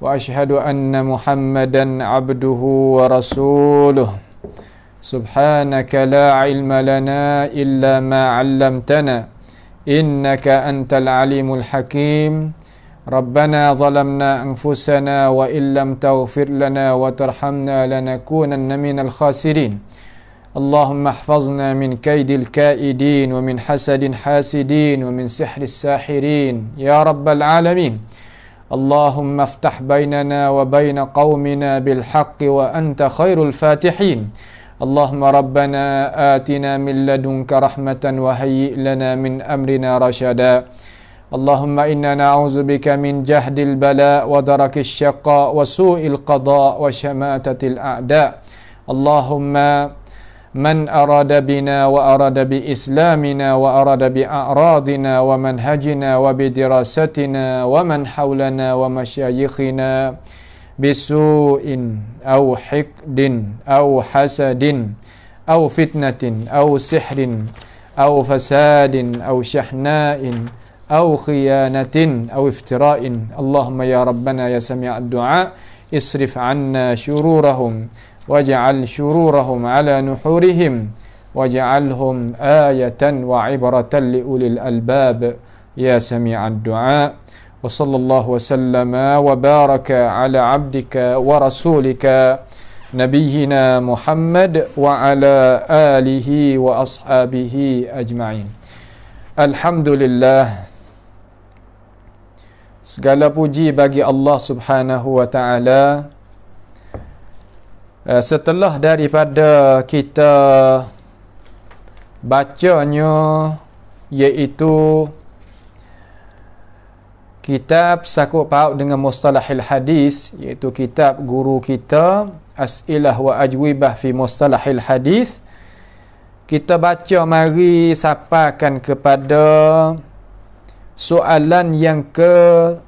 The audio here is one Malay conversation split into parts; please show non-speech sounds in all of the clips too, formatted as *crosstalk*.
واشهد ان محمدا عبده ورسوله سبحانك لا علم لنا الا ما علمتنا انك انت العليم الحكيم ربنا ظلمنا انفسنا وان لم تغفر لنا وترحمنا لنكونن من الخاسرين اللهم احفظنا من كيد الكائدين ومن حسد حاسدين ومن سحر الساحرين يا رب العالمين اللهم افتح بيننا وبين قومنا بالحق وانت خير الفاتحين اللهم ربنا اتنا من لدنك رحمه وهيئ لنا من امرنا رشدا اللهم انا نعوذ بك من جهد البلاء ودرك الشقاء وسوء القضاء وشماته الاعداء اللهم من أراد بنا وأراد بإسلامنا وأراد بأعراضنا ومنهجنا وبدراستنا ومن حولنا ومشايخنا بسوء أو حقد أو حسد أو فتنة أو سحر أو فساد أو شحناء أو خيانة أو افتراء اللهم يا ربنا يا سميع الدعاء اصرف عنا شرورهم waj'al syururahum ala nuhurihim waj'alhum ayatan wa ibratan li ulil albab ya sami'a du'a wa sallallahu wa sallama wa baraka ala abdika wa rasulika nabiyyina muhammad wa ala alihi wa ashabihi ajma'in alhamdulillah segala puji bagi Allah subhanahu wa ta'ala Eh, setelah daripada kita bacanya iaitu kitab sakup paut dengan mustalahil hadis iaitu kitab guru kita as'ilah wa ajwibah fi mustalahil hadis kita baca mari sapakan kepada soalan yang ke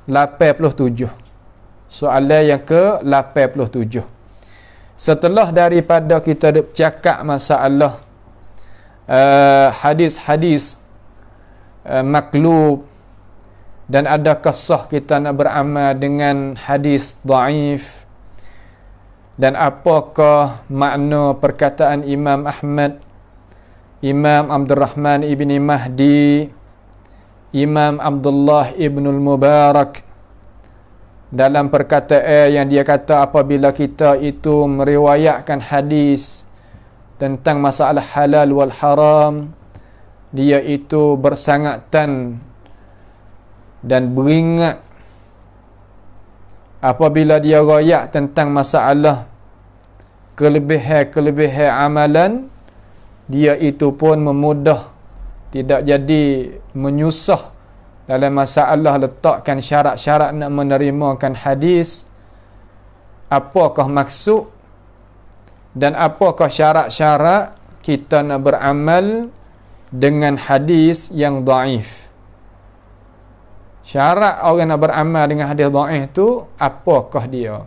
87 soalan yang ke 87 setelah daripada kita cakap masalah eh, hadis-hadis uh, maklub dan ada kesah kita nak beramal dengan hadis daif dan apakah makna perkataan Imam Ahmad Imam Abdul Rahman Ibn Mahdi Imam Abdullah Ibn Al-Mubarak dalam perkataan yang dia kata apabila kita itu meriwayatkan hadis tentang masalah halal wal haram dia itu bersangatan dan beringat apabila dia royak tentang masalah kelebihan-kelebihan amalan dia itu pun memudah tidak jadi menyusah dalam masalah letakkan syarat-syarat nak menerimakan hadis apakah maksud dan apakah syarat-syarat kita nak beramal dengan hadis yang daif syarat orang nak beramal dengan hadis daif tu apakah dia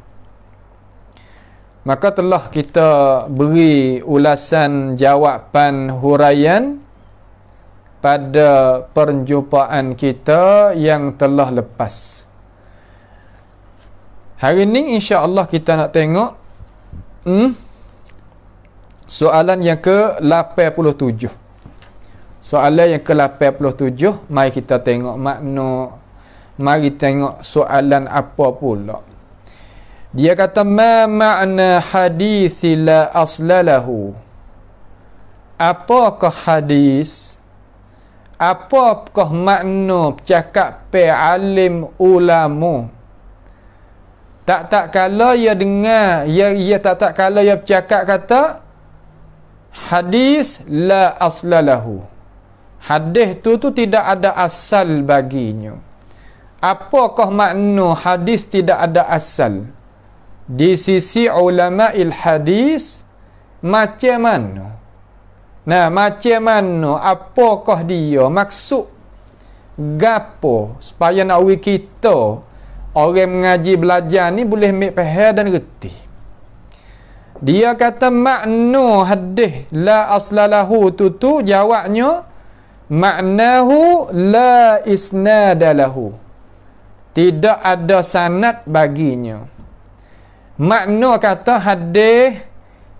maka telah kita beri ulasan jawapan huraian pada perjumpaan kita yang telah lepas. Hari ini insya-Allah kita nak tengok hmm, soalan yang ke-87. Soalan yang ke-87, mari kita tengok makna mari tengok soalan apa pula. Dia kata ma makna hadis la aslalahu. Apakah hadis apakah makna cakap pe alim ulama tak tak kala ia dengar ia ia tak tak kala ia cakap kata hadis la aslalahu hadis tu tu tidak ada asal baginya apakah makna hadis tidak ada asal di sisi ulama il hadis macam mana Nah, macam mana apakah dia maksud gapo supaya nak wi kita orang mengaji belajar ni boleh mik faham dan reti. Dia kata makna hadis la aslalahu tu tu jawabnya maknahu la isnadalahu. Tidak ada sanad baginya. Makna kata hadis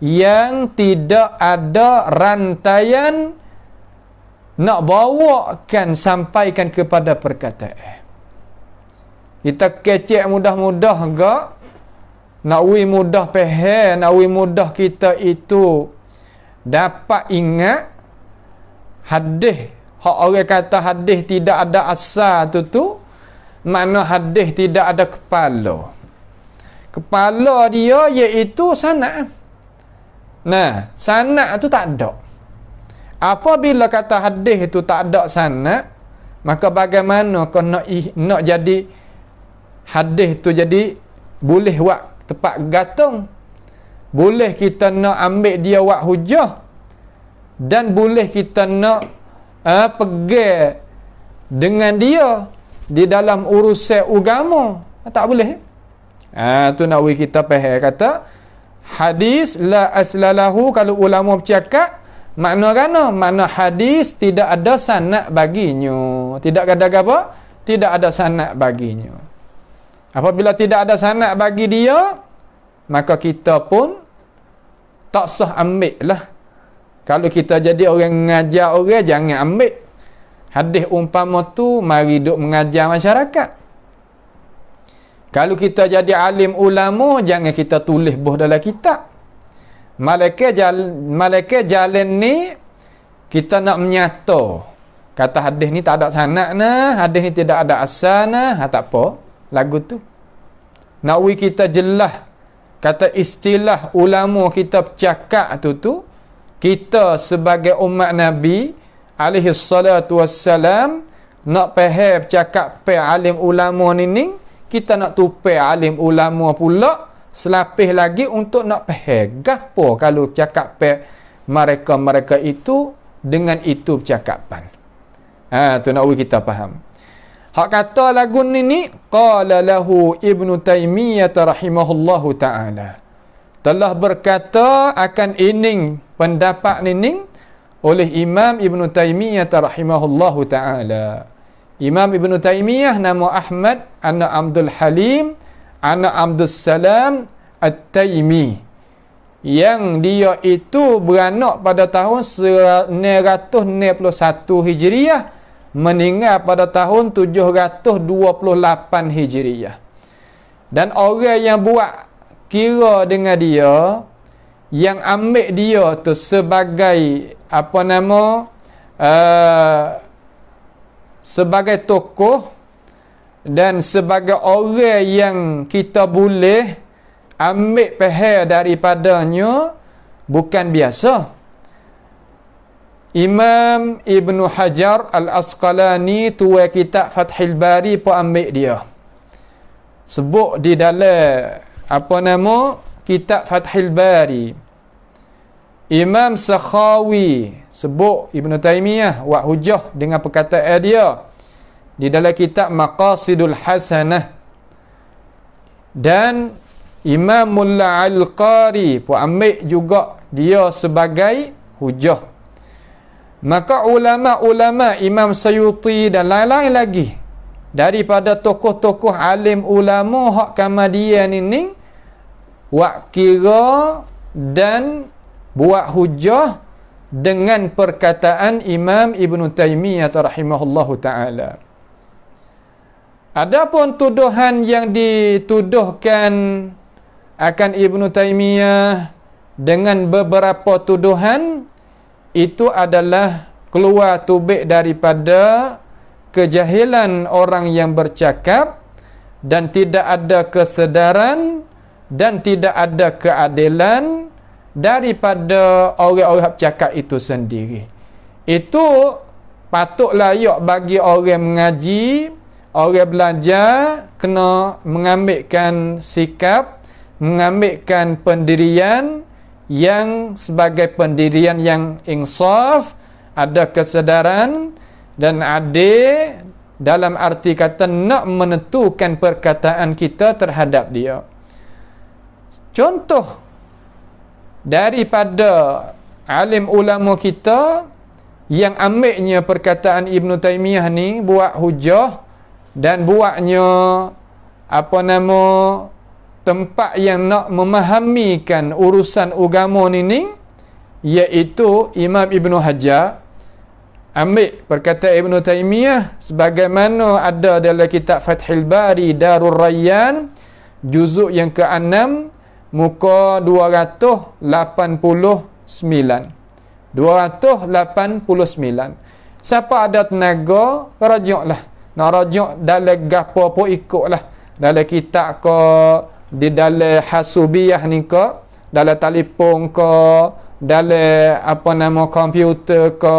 yang tidak ada rantaian nak bawakan sampaikan kepada perkataan kita kecek mudah-mudah ke nak wui mudah pehe nak wui mudah kita itu dapat ingat hadis hak orang kata hadis tidak ada asal tu tu mana hadis tidak ada kepala kepala dia iaitu sanad Nah, sana tu tak ada. Apabila kata hadis itu tak ada sana, maka bagaimana kau nak, nak jadi hadis tu jadi boleh buat tepat gatung, Boleh kita nak ambil dia buat hujah? Dan boleh kita nak uh, eh, pegang dengan dia di dalam urusan agama? Tak boleh. Ah, tu nak kita pahal kata hadis la aslalahu kalau ulama bercakap makna kerana makna hadis tidak ada sanad baginya tidak ada apa tidak ada sanad baginya apabila tidak ada sanad bagi dia maka kita pun tak sah ambil lah kalau kita jadi orang ngajar orang jangan ambil hadis umpama tu mari duk mengajar masyarakat kalau kita jadi alim ulama, jangan kita tulis buah dalam kitab. Malaikat jalan, malaikat jalan ni, kita nak menyata. Kata hadis ni tak ada sanak na, hadis ni tidak ada asal na, ha, tak apa. Lagu tu. Nak we kita jelah. Kata istilah ulama kita cakap tu tu, kita sebagai umat Nabi, alaihi salatu wassalam, nak peheb cakap pe alim ulama ni ni, kita nak tupai alim ulama pula selapih lagi untuk nak pahal po kalau cakap pe mereka-mereka itu dengan itu percakapan ha tu nak we kita faham hak kata lagu ni ni qala lahu ibnu taimiyah rahimahullahu taala telah berkata akan ining pendapat nining oleh imam ibnu taimiyah rahimahullahu taala Imam Ibn Taymiyah nama Ahmad anak Abdul Halim anak Abdul Salam At-Taymi yang dia itu beranak pada tahun 1991 Hijriah meninggal pada tahun 728 Hijriah dan orang yang buat kira dengan dia yang ambil dia tu sebagai apa nama uh, sebagai tokoh dan sebagai orang yang kita boleh ambil peher daripadanya bukan biasa. Imam Ibn Hajar Al-Asqalani tua kitab Fathil Bari pun ambil dia. Sebut di dalam apa nama kitab Fathil Bari. Imam Sakhawi sebut Ibn Taymiyah wa hujah dengan perkataan dia di dalam kitab Maqasidul Hasanah dan Imam Al-Qari pun ambil juga dia sebagai hujah maka ulama-ulama Imam Sayuti dan lain-lain lagi daripada tokoh-tokoh alim ulama hak kamadian ini wakira dan buat hujah dengan perkataan Imam Ibn Taymiyyah rahimahullah ta'ala. Adapun tuduhan yang dituduhkan akan Ibn Taymiyyah dengan beberapa tuduhan itu adalah keluar tubik daripada kejahilan orang yang bercakap dan tidak ada kesedaran dan tidak ada keadilan daripada orang-orang bercakap itu sendiri. Itu patut layak bagi orang mengaji, orang belajar kena mengambilkan sikap, mengambilkan pendirian yang sebagai pendirian yang insaf, ada kesedaran dan adil dalam arti kata nak menentukan perkataan kita terhadap dia. Contoh daripada alim ulama kita yang ambilnya perkataan Ibn Taymiyah ni buat hujah dan buatnya apa nama tempat yang nak memahamikan urusan agama ni ni iaitu Imam Ibn Hajar ambil perkataan Ibn Taymiyah sebagaimana ada dalam kitab Fathil Bari Darul Rayyan juzuk yang ke-6 muka 289 289 siapa ada tenaga rajuklah nak rajuk dalam gapo pun ikutlah dalam kitab ke di dalam hasubiyah ni ke dalam telefon ke dalam apa nama komputer ke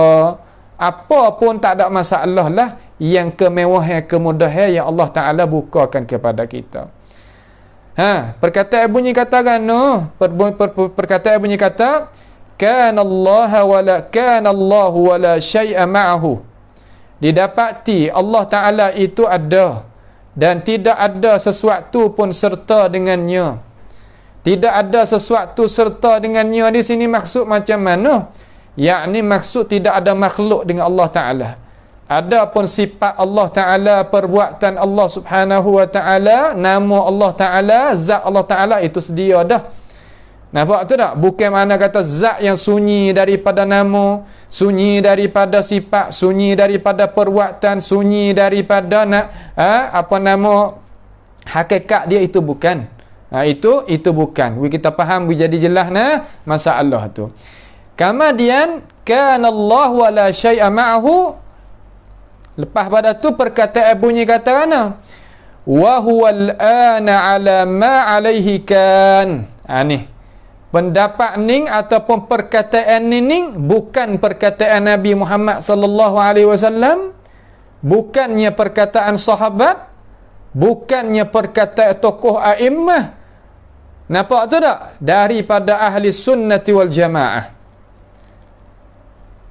apa pun tak ada masalah lah yang kemewahan kemudahan yang Allah Ta'ala bukakan kepada kita Ha, perkataan yang bunyi katakan no. Per, per, per, per, perkataan yang bunyi kata kan Allah wala kan Allah wala syai'a ma'ahu. Didapati Allah Taala itu ada dan tidak ada sesuatu pun serta dengannya. Tidak ada sesuatu serta dengannya di sini maksud macam mana? Yakni maksud tidak ada makhluk dengan Allah Taala. Ada Adapun sifat Allah Taala, perbuatan Allah Subhanahu Wa Taala, nama Allah Taala, zat Allah Taala itu sedia dah. Nampak tu tak? Bukan mana kata zat yang sunyi daripada nama, sunyi daripada sifat, sunyi daripada perbuatan, sunyi daripada nak ha, apa nama hakikat dia itu bukan. Ha, itu itu bukan. We kita faham, we jadi jelas nah masalah tu. Kemudian kana Allah wala syai'a ma'hu Lepas pada tu perkataan eh, bunyi kata mana? Wa huwa al-ana ala ma alayhi kan. Ha, ni. Pendapat ning ataupun perkataan ni ning bukan perkataan Nabi Muhammad sallallahu alaihi wasallam. Bukannya perkataan sahabat, bukannya perkataan tokoh a'immah. Nampak tu tak? Daripada ahli sunnati wal jamaah.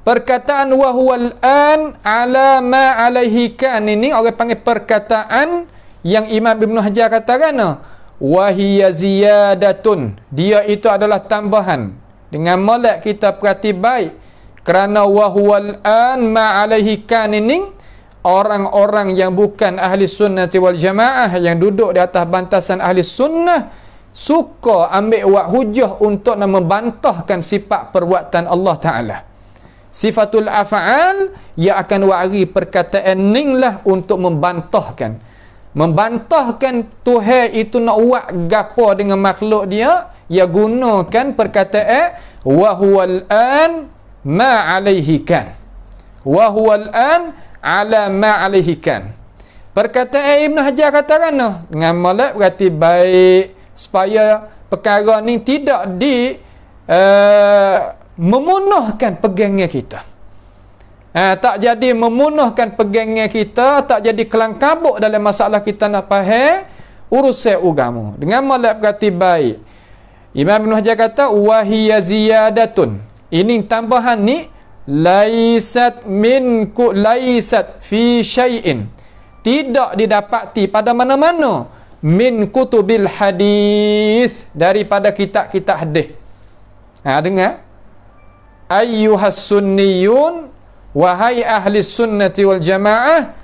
Perkataan wahual an ala ma alaihi kan ini orang panggil perkataan yang Imam Ibn Hajar kata kena. Wahiyya ziyadatun. Dia itu adalah tambahan. Dengan molek kita perhati baik. Kerana wahual an ma alaihi kan ini orang-orang yang bukan ahli sunnah wal jamaah yang duduk di atas bantasan ahli sunnah suka ambil wak hujah untuk membantahkan sifat perbuatan Allah Ta'ala sifatul afaal ia akan wari perkataan ning lah untuk membantahkan membantahkan tuhan itu nak buat gapo dengan makhluk dia ia gunakan perkataan wa an ma alaihi kan wa huwal an ala ma alaihi kan perkataan ibnu hajar kata kan oh, dengan malak berarti baik supaya perkara ni tidak di uh, Memunahkan pegangnya kita. Eh, tak jadi memunahkan pegangnya kita, tak jadi kelangkabut dalam masalah kita nak faham urusan agama. Dengan malap kata baik. Imam Ibn Hajar kata wahiyya ziyadatun. Ini tambahan ni laisat min ku laisat fi syai'in. Tidak didapati pada mana-mana min kutubil hadis daripada kitab-kitab hadis. Ha, dengar? ayyuhas sunniyun wahai ahli sunnati wal jamaah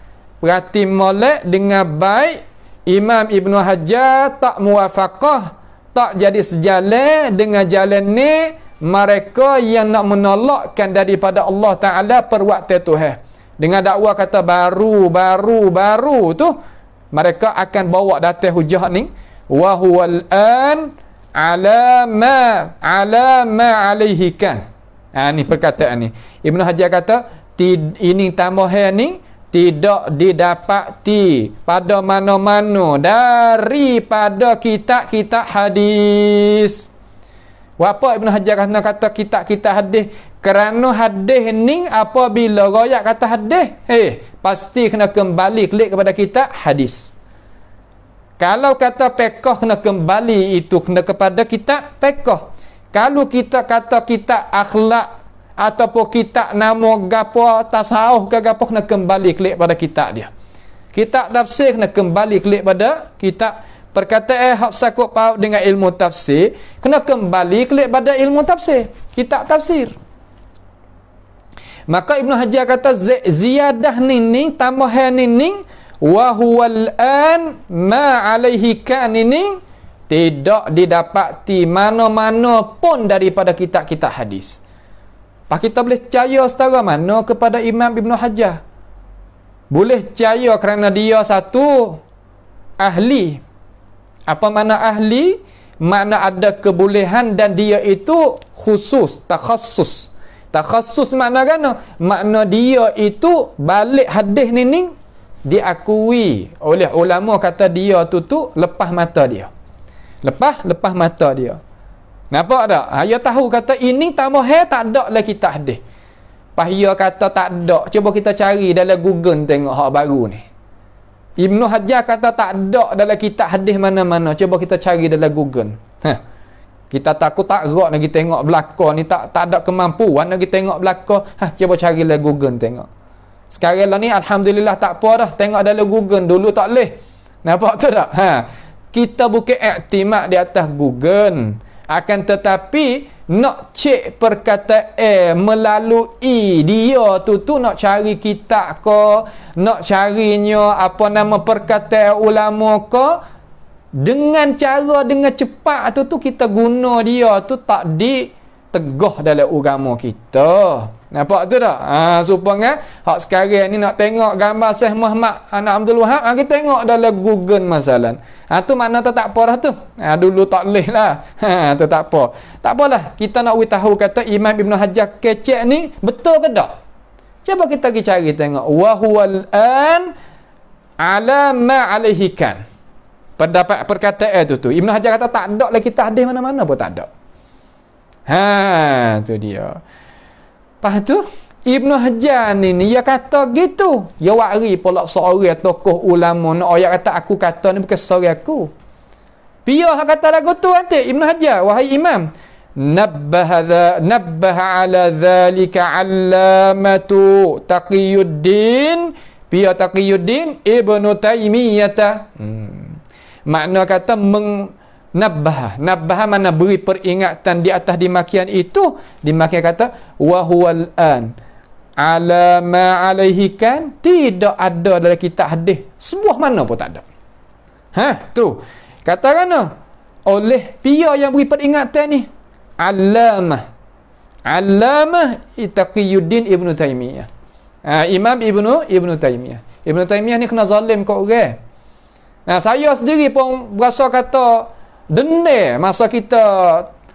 berhati molek dengan baik Imam Ibn Hajar tak muafakah tak jadi sejalan dengan jalan ni mereka yang nak menolakkan daripada Allah Ta'ala perwakta eh dengan dakwa kata baru, baru, baru tu mereka akan bawa datang hujah ni wahuwal an ala ma ala ma alaihikan Ha, ni perkataan ni. Ibnu Hajar kata, ini tambahan ni tidak didapati pada mana-mana daripada kitab-kitab hadis. Apa Ibn Hajar kata, kata kitab-kitab hadis? Kerana hadis ni apabila rakyat kata hadis, eh, pasti kena kembali klik kepada kitab hadis. Kalau kata pekoh kena kembali itu kena kepada kitab pekoh. Kalau kita kata kita akhlak ataupun kita nama gapo tasawuf ke gapo nak kembali klik pada kita dia. Kita tafsir nak kembali klik pada kita perkataan eh, hak sakut pau dengan ilmu tafsir kena kembali klik pada ilmu tafsir. Kita tafsir. Maka ibnu Hajar kata ziyadah nini tambahan nini wa huwa an ma alaihi kan tidak didapati mana-mana pun daripada kitab-kitab hadis. Pak kita boleh percaya setara mana kepada Imam Ibn Hajar? Boleh percaya kerana dia satu ahli. Apa mana ahli? mana ada kebolehan dan dia itu khusus, tak khusus tak khusus makna kerana? Makna dia itu balik hadis ni ni diakui oleh ulama kata dia tu tu lepas mata dia. Lepas, lepas mata dia. Nampak tak? Ayah tahu kata ini tamahe tak ada lah kita hadis. Lepas ia kata tak ada. Cuba kita cari dalam Google tengok hak baru ni. Ibnu Hajar kata tak ada dalam kitab hadis mana-mana. Cuba kita cari dalam Google. Ha. Kita takut tak rak kita tengok belakang ni. Tak tak ada kemampuan nak kita tengok belakang. Ha. Cuba cari dalam Google tengok. Sekarang lah ni Alhamdulillah tak apa dah. Tengok dalam Google dulu tak leh. Nampak tu tak? Ha kita bukan iktimat di atas Google. Akan tetapi, nak cek perkataan melalui dia tu tu nak cari kitab ko, nak carinya apa nama perkataan ulama ko dengan cara dengan cepat tu tu kita guna dia tu tak di teguh dalam agama kita. Nampak tu tak? Ha, supaya eh, hak sekarang ni nak tengok gambar Syekh Muhammad anak Abdul Wahab, ha, kita tengok dalam Google masalah. Ha, tu makna tak apa lah tu. Ha, dulu tak boleh lah. *laughs* Ha, tu tak apa. Tak apalah. Kita nak tahu kata Imam Ibn Hajar kecek ni betul ke tak? Cuba kita pergi cari tengok. Wahual an ala ma'alihikan. Pendapat perkataan tu tu. Ibn Hajar kata tak ada lah kita hadis mana-mana pun tak ada. Ha, tu dia. Lepas tu, Ibn Hajar ni, ni dia kata gitu. ya wari pula seorang tokoh ulama. Nak no, orang kata aku kata ni bukan sorry aku. Biar hak kata lagu tu nanti ibnu Hajar wahai imam nabbah nabbah ala zalika alamatu taqiyuddin biar taqiyuddin ibnu taimiyah hmm. makna kata meng, nabbaha nabbaha mana beri peringatan di atas dimakian itu dimakian kata wa huwal an ala ma alaihi kan tidak ada dalam kitab hadis sebuah mana pun tak ada ha tu kata kerana oleh pia yang beri peringatan ni alama alama itaqiyuddin ibnu taimiyah ha, imam ibnu ibnu taimiyah ibnu taimiyah ni kena zalim kat orang nah saya sendiri pun berasa kata Dene masa kita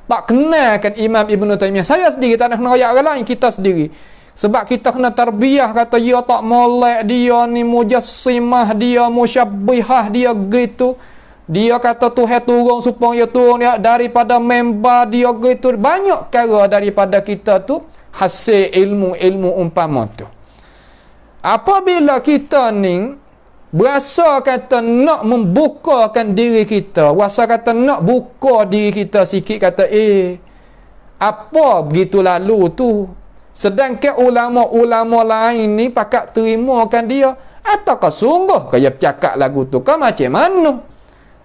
tak kenalkan Imam Ibn Taymiyah saya sendiri tak nak kena rakyat orang lain kita sendiri sebab kita kena terbiah kata dia ya, tak molek dia ni mujassimah dia musyabihah dia gitu dia kata tu Tuhan turun supaya turun ya, daripada member dia gitu banyak cara daripada kita tu hasil ilmu-ilmu umpama tu apabila kita ni Berasa kata nak membukakan diri kita. Berasa kata nak buka diri kita sikit kata eh. Apa begitu lalu tu? Sedangkan ulama-ulama lain ni pakat terimakan dia. Ataukah sungguh kaya cakap lagu tu? Kau macam mana?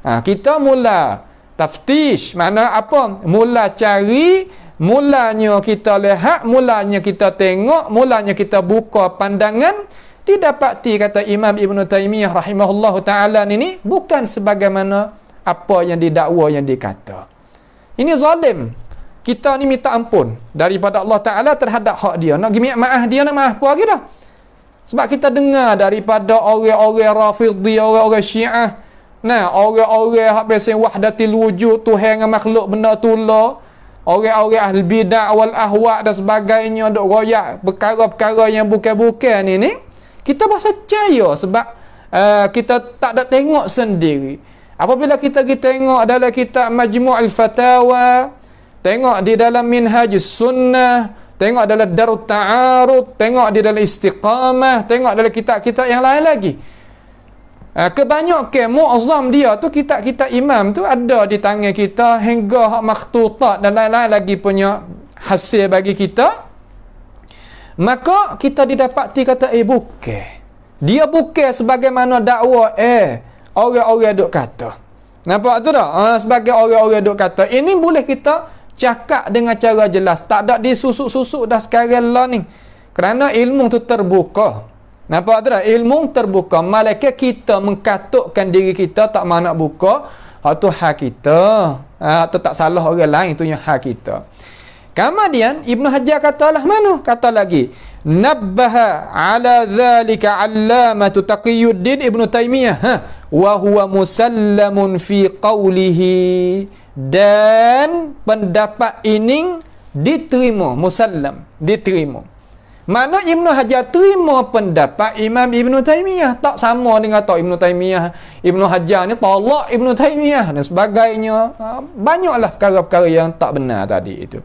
Ha, kita mula taftish. Mana apa? Mula cari. Mulanya kita lihat. Mulanya kita tengok. Mulanya kita buka Pandangan didapati kata Imam Ibn Taymiyah rahimahullah ta'ala ini bukan sebagaimana apa yang didakwa yang dikata. Ini zalim. Kita ni minta ampun daripada Allah Ta'ala terhadap hak dia. Nak gimik maaf dia, nak maaf apa lagi Sebab kita dengar daripada orang-orang rafidhi, orang-orang syiah. Nah, orang-orang yang biasa wahdatil wujud, Tuhan dengan makhluk benda tu lah. Orang-orang ahli bidah, wal ahwa dan sebagainya. dok royak perkara-perkara yang bukan-bukan ni ni kita rasa percaya sebab uh, kita tak ada tengok sendiri apabila kita kita tengok dalam kitab majmu' al-fatawa tengok di dalam minhaj sunnah tengok dalam daru ta'arud tengok di dalam istiqamah tengok dalam kitab-kitab yang lain lagi Uh, eh, kebanyakan mu'azam dia tu kitab-kitab imam tu ada di tangan kita hingga hak maktutat dan lain-lain lagi punya hasil bagi kita maka kita didapati kata eh bukan dia bukan sebagaimana dakwa eh orang-orang duk kata nampak tu dah ha, uh, sebagai orang-orang duk kata ini boleh kita cakap dengan cara jelas tak ada disusuk-susuk dah sekarang lah ni kerana ilmu tu terbuka nampak tu dah ilmu terbuka malaikat kita mengkatukkan diri kita tak mana buka itu hak kita atau ha, tak salah orang lain itu yang hak kita Kemudian Ibnu Hajar katalah mana? Kata lagi, nabbaha ala zalika allamatu Taqiyuddin Ibnu Taimiyah, ha, wa musallamun fi qawlihi. Dan pendapat ini diterima, musallam, diterima. Mana Ibnu Hajar terima pendapat Imam Ibnu Taimiyah tak sama dengan tok Ibnu Taimiyah. Ibnu Hajar ni tolak Ibnu Taimiyah dan sebagainya. Ha, banyaklah perkara-perkara yang tak benar tadi itu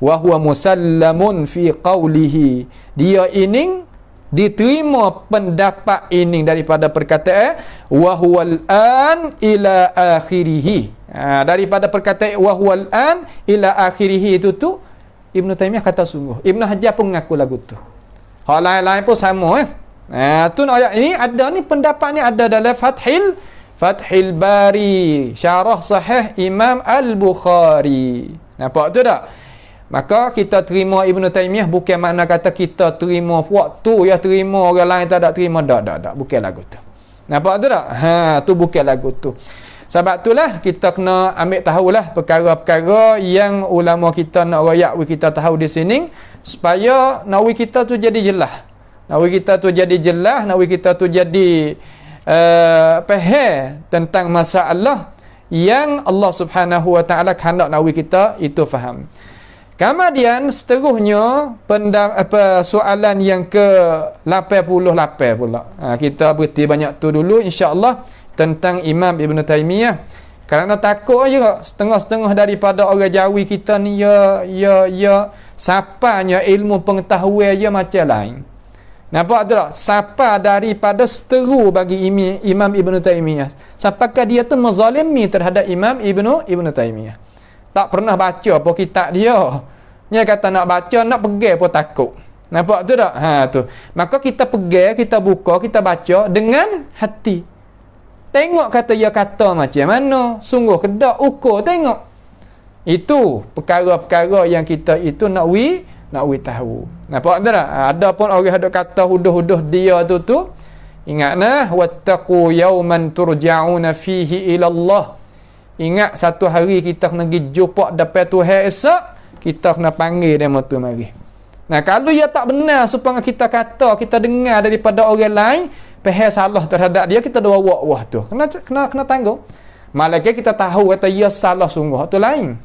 wa huwa musallamun fi qawlihi dia ini diterima pendapat ini daripada perkataan eh, wa huwal an ila akhirih ha, daripada perkataan wa huwal an ila akhirih itu tu Ibn Taymiyah kata sungguh Ibn Hajar pun mengaku lagu tu hal lain-lain pun sama eh ha, tu ayat ini ada ni pendapat ni ada dalam fathil Fathil Bari Syarah Sahih Imam Al-Bukhari Nampak tu tak? Maka kita terima Ibnu Taimiyah bukan makna kata kita terima waktu ya terima orang lain tak ada terima dak dak dak bukan lagu tu. Nampak tu tak? Ha tu bukan lagu tu. Sebab itulah kita kena ambil tahulah perkara-perkara yang ulama kita nak royak kita tahu di sini supaya nawi kita tu jadi jelas. Nawi kita tu jadi jelas, nawi kita tu jadi uh, tentang masalah yang Allah Subhanahu Wa Taala hendak nawi kita itu faham. Kemudian seterusnya pendang, apa, soalan yang ke 88 pula. Ha, kita berhenti banyak tu dulu insyaAllah tentang Imam Ibn Taymiyah. Kerana takut juga setengah-setengah daripada orang jawi kita ni ya, ya, ya. Sapanya ilmu pengetahuan ya macam lain. Nampak tak? Sapa daripada seteru bagi Imam Ibn Taymiyah. Sapakah dia tu mazalimi terhadap Imam Ibn, Ibn Taymiyah tak pernah baca apa kitab dia. Dia kata nak baca, nak pergi pun takut. Nampak tu tak? Ha tu. Maka kita pergi, kita buka, kita baca dengan hati. Tengok kata dia kata macam mana. Sungguh kedak, ukur, tengok. Itu perkara-perkara yang kita itu nak wi, nak wi tahu. Nampak tu tak? Ada pun orang ada kata huduh-huduh dia tu tu. Ingatlah. Wattaku yauman turja'una fihi ilallah. Allah. Ingat satu hari kita kena pergi jumpa depan Tuhan esok, kita kena panggil dia mau tu mari. Nah, kalau ia tak benar supaya kita kata, kita dengar daripada orang lain, pihak salah terhadap dia, kita dua wak wah tu. Kena kena kena tanggung. Malaikat kita tahu kata ia salah sungguh. Itu lain.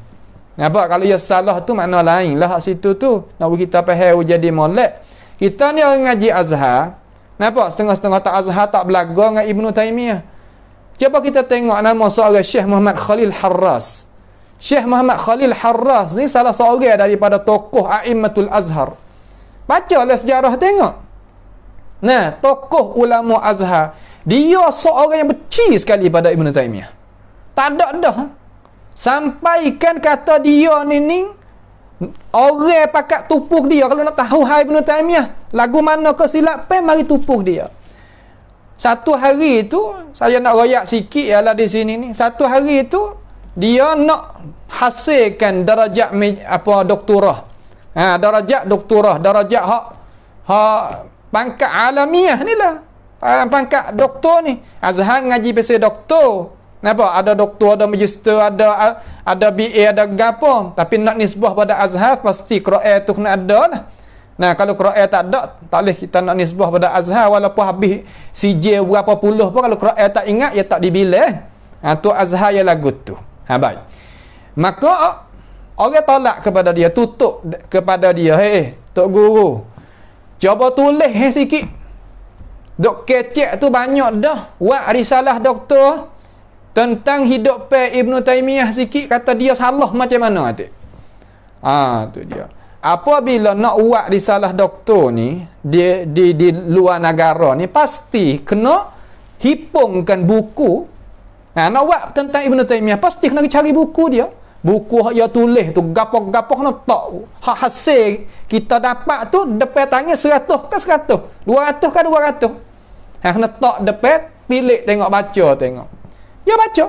Apa? Kalau ia salah tu makna lain lah situ tu. Nak kita pihak jadi molek. Kita ni orang ngaji azhar. Kenapa? Setengah-setengah tak azhar tak belaga dengan ibnu taimiyah. Cuba kita tengok nama seorang Syekh Muhammad Khalil Harras. Syekh Muhammad Khalil Harras ni salah seorang daripada tokoh A'immatul Azhar. Baca lah sejarah tengok. Nah, tokoh ulama Azhar. Dia seorang yang beci sekali pada Ibn Taymiyah. Tak ada dah. Sampaikan kata dia ni ni. Orang pakat tupuk dia. Kalau nak tahu hai Ibn Taymiyah. Lagu mana kesilapan, mari tupuk dia satu hari tu saya nak royak sikit ialah di sini ni satu hari tu dia nak hasilkan darajat apa doktorah ha, darajat doktorah darajat hak hak pangkat alamiah ni lah ha, pangkat doktor ni Azhar ngaji pasal doktor Napa Ada doktor, ada magister, ada ada BA, ada gapo. Tapi nak nisbah pada Azhar, pasti Quran tu kena ada lah. Nah, kalau Quran tak ada, tak boleh kita nak nisbah pada Azhar walaupun habis sijil berapa puluh pun kalau Quran tak ingat ya tak dibilang. Ha tu Azhar yang lagu tu. Ha baik. Maka orang tolak kepada dia, tutup kepada dia, "Hei, tok guru. Cuba tulis hei, sikit." Dok kecek tu banyak dah. Buat risalah doktor tentang hidup Ibnu Taimiyah sikit kata dia salah macam mana tu. Ha tu dia apabila nak uat risalah doktor ni di, di, di luar negara ni pasti kena hipungkan buku ha, nak uat tentang Ibn Taymiyah pasti kena cari buku dia buku yang dia tulis tu gapok-gapok nak tak hak hasil kita dapat tu depan tangan seratus ke seratus dua ratus ke dua ratus ha, kena tak depan pilih tengok baca tengok ya baca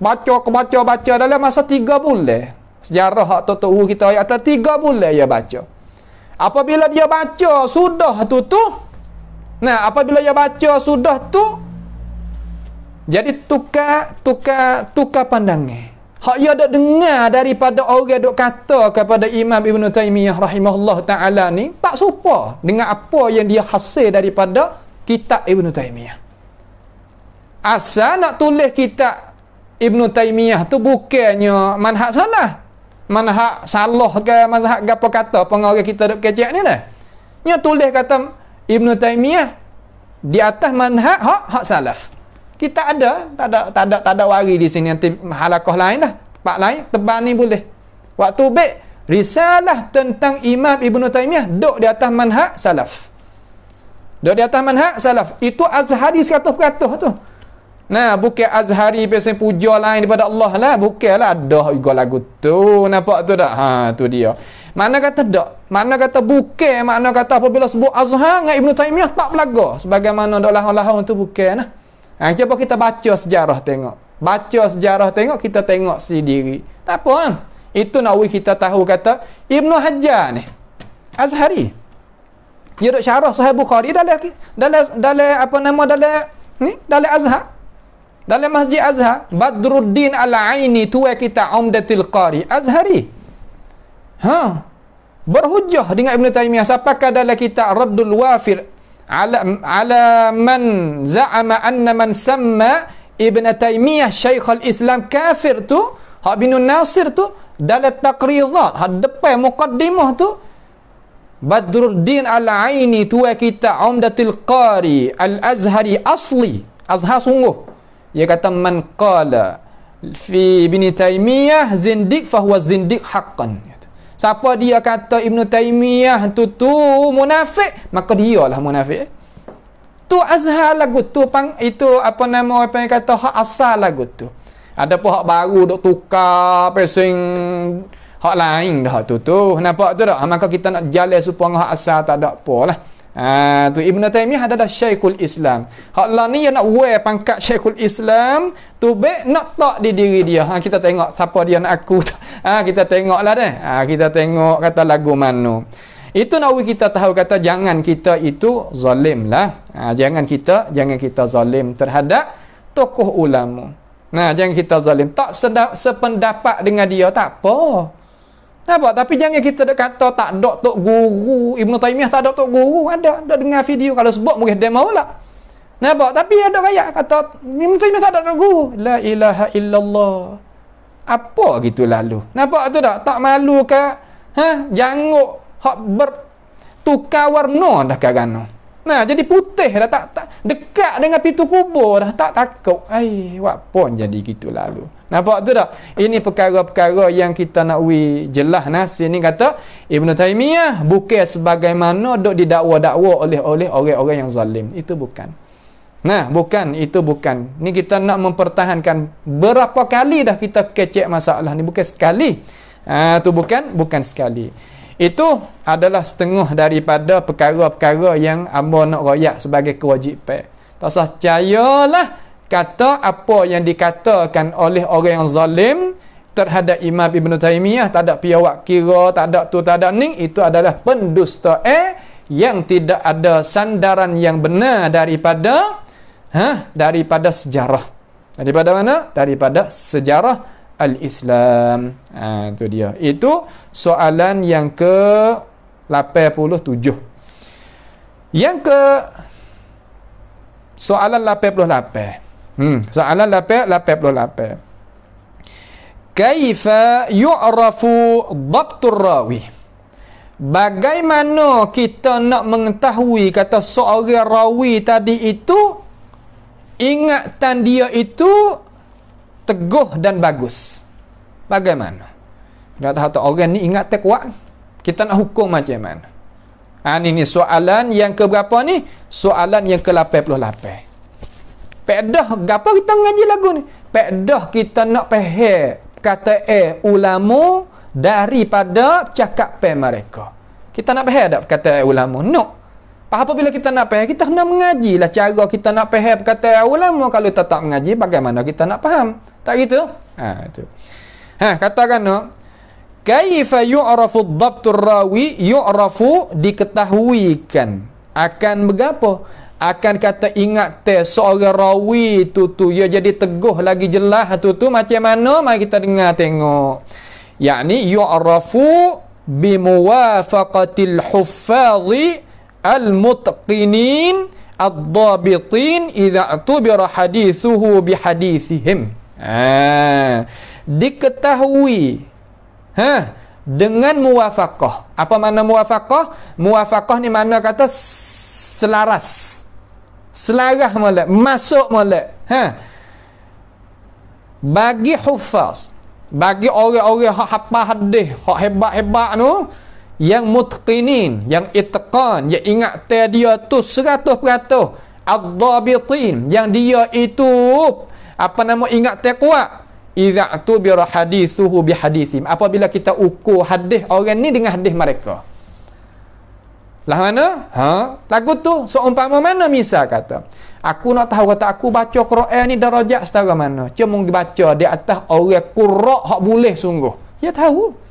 baca ke baca baca dalam masa tiga bulan Sejarah hak tutup guru kita ayat atas tiga bulan dia baca. Apabila dia baca sudah tu tu. Nah, apabila dia baca sudah tu jadi tukar tukar tukar pandangnya. Hak dia dok dengar daripada orang dok kata kepada Imam ibnu Taimiyah rahimahullah taala ni tak serupa dengan apa yang dia hasil daripada kitab ibnu Taimiyah. Asal nak tulis kitab ibnu Taimiyah tu bukannya manhaj salah mana hak salah ke mazhab gapo kata pengarang kita duk kecek ni lah. Nya tulis kata Ibn Taymiyah di atas manhaj hak hak salaf. Kita ada tak ada tak ada tak ada wari di sini nanti halakoh lain dah. Pak lain teban ni boleh. Waktu baik risalah tentang Imam Ibn Taymiyah duk di atas manhaj salaf. Duk di atas manhaj salaf itu azhari 100% tu. Nah, bukan azhari pesan puja lain daripada Allah lah. lah ada juga lagu tu. Nampak tu tak? Ha, tu dia. Mana kata tak? Mana kata bukan? Mana kata apabila sebut azhar dengan Ibn Taymiyah tak berlaga. Sebagaimana dok lahan-lahan tu bukan lah. Ha, cuba kita baca sejarah tengok. Baca sejarah tengok, kita tengok sendiri. Tak apa kan? Itu nak kita tahu kata Ibn Hajar ni. Azhari. Dia duk syarah sahih Bukhari dalam, dalam, dalam apa nama dalam ni dalam azhar dalam Masjid Azhar, Badruddin Al-Aini tua kita Umdatil Qari Azhari. Ha. Berhujah dengan Ibn Taymiyah siapa dalam kita Raddul Wafir ala ala man za'ama anna man samma Ibn Taymiyah Syaikhul Islam kafir tu, Hak bin Nasir tu dalam taqridat, hak depan mukaddimah tu Badruddin Al-Aini tua kita Umdatil Qari Al-Azhari asli, Azhar sungguh. Ia kata man qala fi Ibn Taymiyah zindiq fahuwa zindiq haqqan. Siapa dia kata Ibn Taymiyah tu tu munafik, maka lah munafik. Tu azhar lagu tu pang itu apa nama apa yang kata hak asal lagu tu. Ada pun hak baru dok tukar pesing hak lain dah tu tu. Nampak tu tak? Ah, maka kita nak jalan supaya hak asal tak ada apa Ha, tu Ibn Taymiyah adalah Syekhul Islam. Haklah ni yang nak wear pangkat Syekhul Islam, tu baik nak tak di diri dia. Ha, kita tengok siapa dia nak aku. *laughs* Ha, kita tengok lah deh. Ha, kita tengok kata lagu mana. Itu nawi kita tahu kata jangan kita itu zalim lah. Ha, jangan kita, jangan kita zalim terhadap tokoh ulama. Nah, jangan kita zalim. Tak sedap, sependapat dengan dia, tak apa. Nampak? Tapi jangan kita dah kata tak ada tok guru. Ibnu Taimiyah tak ada tok guru. Ada. Dah dengar video. Kalau sebab mungkin dia mahu lah. Nampak? Tapi ada rakyat kata Ibnu Taimiyah tak ada tok guru. La ilaha illallah. Apa gitu lalu? Nampak tu tak? Tak malu ke? Ha? Janguk. Hak ber warna dah kagano. Nah, jadi putih dah tak, tak dekat dengan pintu kubur dah tak takut. Ai, buat pun jadi gitu lalu. Nampak tu dah. Ini perkara-perkara yang kita nak we jelas nah sini kata Ibnu Taimiyah bukan sebagaimana dok didakwa-dakwa oleh oleh orang-orang yang zalim. Itu bukan. Nah, bukan itu bukan. Ni kita nak mempertahankan berapa kali dah kita kecek masalah ni bukan sekali. Ah, ha, tu bukan bukan sekali. Itu adalah setengah daripada perkara-perkara yang hamba nak royak sebagai kewajipan. Tak usah percayalah kata apa yang dikatakan oleh orang yang zalim terhadap Imam Ibn Taymiyah tak ada piawak kira, tak ada tu, tak ada ni itu adalah pendusta eh yang tidak ada sandaran yang benar daripada ha, daripada sejarah daripada mana? daripada sejarah al-Islam. Ha, itu dia. Itu soalan yang ke 87. Yang ke soalan 88. Hmm, soalan 88. Kaifa yu'rafu dhabtur rawi? Bagaimana kita nak mengetahui kata seorang rawi tadi itu ingatan dia itu teguh dan bagus bagaimana kita tahu tak orang ni ingat tak kuat kita nak hukum macam mana ha, ini ni soalan yang keberapa ni soalan yang ke-88 pedah apa kita ngaji lagu ni pedah kita nak pehek kata eh ulama daripada cakap pe mereka kita nak pehek tak kata eh, ulama no apa bila kita nak pehek kita nak mengajilah cara kita nak pehek kata eh, ulama kalau tetap mengaji bagaimana kita nak faham tak gitu? Ha tu. Ha katakan no kaifa yu'rafu dhabtur rawi yu'rafu diketahuikan akan begapo? akan kata ingat teh seorang rawi tu tu ya jadi teguh lagi jelas tu tu macam mana mari kita dengar tengok yakni yu'rafu bi muwafaqatil huffazi al mutqinin ad-dabitin idza tubira hadithuhu bi hadithihim Ha. Diketahui ha. dengan muwafaqah. Apa makna muwafaqah? Muwafaqah ni makna kata selaras. Selarah mulak, Masuk mulak. Ha. Bagi hufaz. Bagi orang-orang yang hafal hadis, yang hebat-hebat tu, yang mutqinin, yang itqan, yang ingat dia tu seratus peratus. Al-Dhabitin. Yang dia itu apa nama ingat taqwa iza tu bi hadisuhu bi hadisim apabila kita ukur hadis orang ni dengan hadis mereka lah mana ha lagu tu seumpama so, mana misal kata aku nak tahu kata aku baca Quran ni darajat setara mana cuma baca di atas orang qurra hak boleh sungguh ya tahu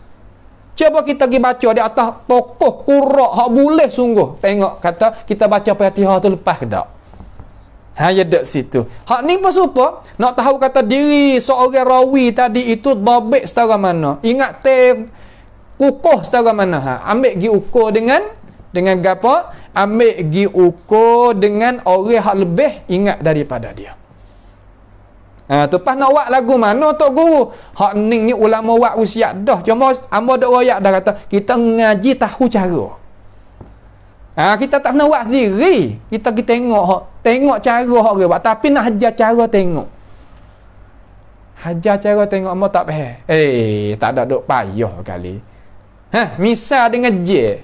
Cuba kita pergi baca di atas tokoh kurak hak boleh sungguh. Tengok kata kita baca Fatihah tu lepas ke tak? Hanya dekat situ. Hak ni pun serupa. Nak tahu kata diri seorang rawi tadi itu dobek setara mana. Ingat teh kukuh setara mana. Ha? Ambil gi ukur dengan dengan gapo? Ambil gi ukur dengan orang hak lebih ingat daripada dia. Ha, tu pas nak buat lagu mana Tok Guru? Hak ni ni ulama buat usia dah. Cuma ambil dua rakyat dah kata, kita ngaji tahu cara. Ha, kita tak pernah buat sendiri. Kita pergi tengok. Tengok cara orang buat. Tapi nak hajar cara tengok. Hajar cara tengok apa tak payah. Eh, tak ada duk payah kali. Ha, misal dengan J.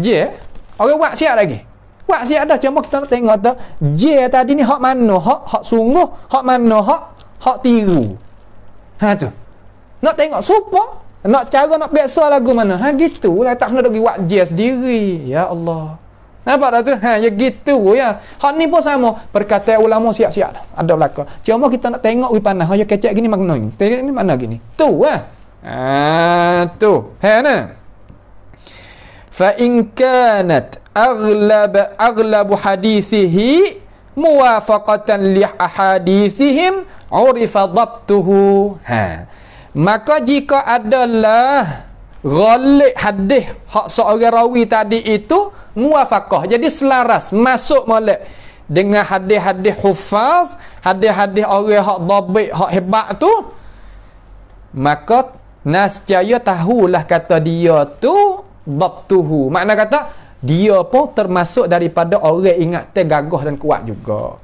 J. Orang buat siap lagi. Buat siap dah. Cuma kita nak tengok tu. J tadi ni hak mana? Hak, hak sungguh. Hak mana? Hak, hak tiru. Ha tu. Nak tengok super nak cara nak biasa lagu mana ha gitulah tak kena pergi buat jazz diri ya Allah Nampak tak tu? Ha, ya gitu ya. Hak ni pun sama. Perkataan ulama siap-siap dah. Ada belaka. Cuma kita nak tengok wi panah. Ha, ya kecek gini makna ni. Tengok ni mana gini. Tu lah. Ha. Ah, tu. Ha ni. Fa in aglab aghlab aghlab hadisihi muwafaqatan li ahadisihim urifa dabtuhu. Ha. Maka jika adalah Ghalik hadith Hak seorang rawi tadi itu Muafakah Jadi selaras Masuk molek Dengan hadith-hadith hufaz Hadith-hadith orang hak dobit Hak hebat tu Maka Nasjaya tahulah kata dia tu Dabtuhu Makna kata Dia pun termasuk daripada orang ingat tergagah dan kuat juga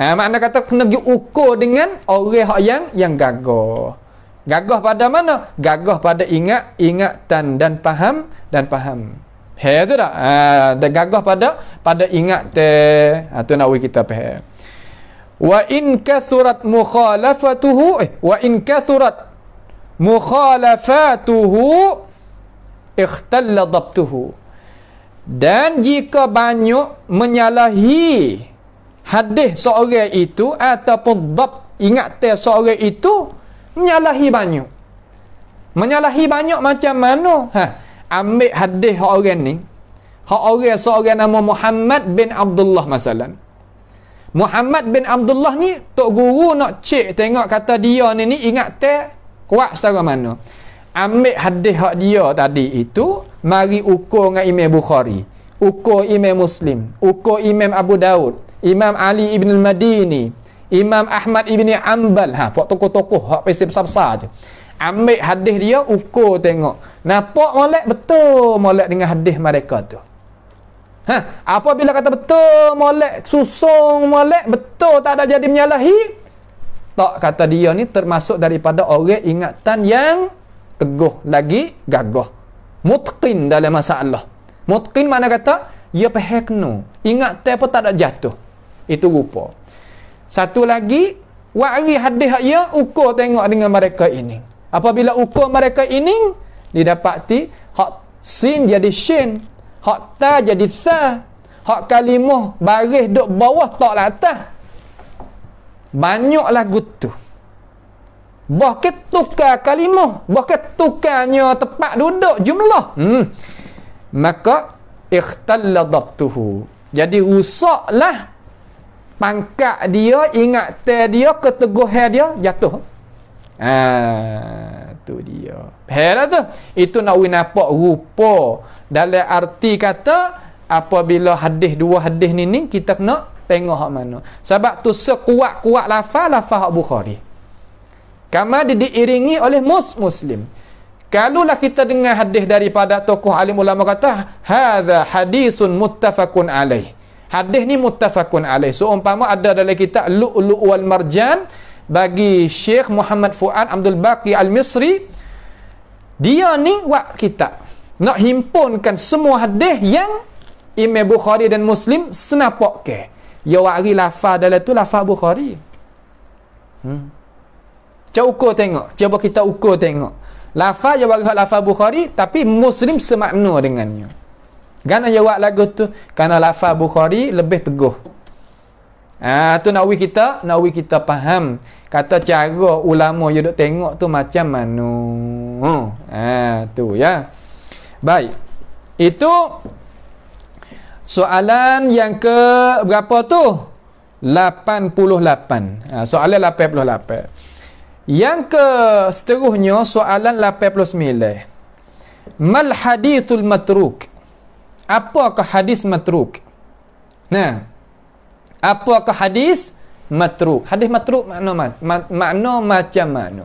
Ha, makna kata kena pergi ukur dengan orang yang yang gagah. Gagah pada mana? Gagah pada ingat, ingatan dan faham dan faham. Hei tu dah. Ha, dia gagah pada pada ingat te. Ha, tu nak we kita pe. Wa in kathurat mukhalafatuhu eh, wa in kathurat mukhalafatuhu ikhtalla dhabtuhu. Dan jika banyak menyalahi hadis seorang itu ataupun dhab ingat te seorang itu menyalahi banyak menyalahi banyak macam mana ha ambil hadis hak orang ni hak orang seorang nama Muhammad bin Abdullah masalan Muhammad bin Abdullah ni tok guru nak cek tengok kata dia ni ni ingat tak kuat secara mana ambil hadis hak dia tadi itu mari ukur dengan Imam Bukhari ukur Imam Muslim ukur Imam Abu Daud Imam Ali ibn al-Madini Imam Ahmad ibni Ambal ha pok tokoh-tokoh hak pesen besar-besar je ambil hadis dia ukur tengok nampak molek betul molek dengan hadis mereka tu ha apabila kata betul molek susung molek betul tak ada jadi menyalahi tak kata dia ni termasuk daripada orang ingatan yang teguh lagi gagah mutqin dalam masalah mutqin mana kata ia ya, pehekno ingat apa tak ada jatuh itu rupa satu lagi, wa'ri hadis ia ya, ukur tengok dengan mereka ini. Apabila ukur mereka ini, didapati hak sin jadi shin, hak ta jadi sa, hak kalimah baris duk bawah tak atas. Banyak lagu tu. Bahkan tukar kalimah, bahkan tukarnya tempat duduk jumlah. Hmm. Maka ikhtalladabtuhu. Jadi rusaklah pangkat dia ingat ter dia keteguhan dia jatuh ah tu dia pahala tu itu nak win apa rupa dalam arti kata apabila hadis dua hadis ni ni kita kena tengok hak mana sebab tu sekuat-kuat lafaz lafaz hak bukhari kama diiringi oleh mus muslim kalaulah kita dengar hadis daripada tokoh alim ulama kata hadza hadisun muttafaqun alaih Hadis ni muttafaqun alaih. So umpama ada dalam kitab Lu'lu' wal Marjan bagi Syekh Muhammad Fuad Abdul Baqi Al-Misri dia ni buat kita nak himpunkan semua hadis yang Imam Bukhari dan Muslim senapok ke. Ya wari lafaz dalam tu lafaz Bukhari. Hmm. Cuba ukur tengok, cuba kita ukur tengok. Lafaz yang bagi lafaz Bukhari tapi Muslim semakna dengannya. Gana dia buat lagu tu? Kerana lafaz Bukhari lebih teguh. Ah ha, tu nawi kita, nawi kita faham kata cara ulama dia duk tengok tu macam mana. Ah ha, tu ya. Baik. Itu soalan yang ke berapa tu? 88. Ha, soalan 88. Yang ke seterusnya soalan 89. Mal hadithul matruk? apakah hadis matruk? Nah. Apakah hadis matruk? Hadis matruk makna man? makna macam mana?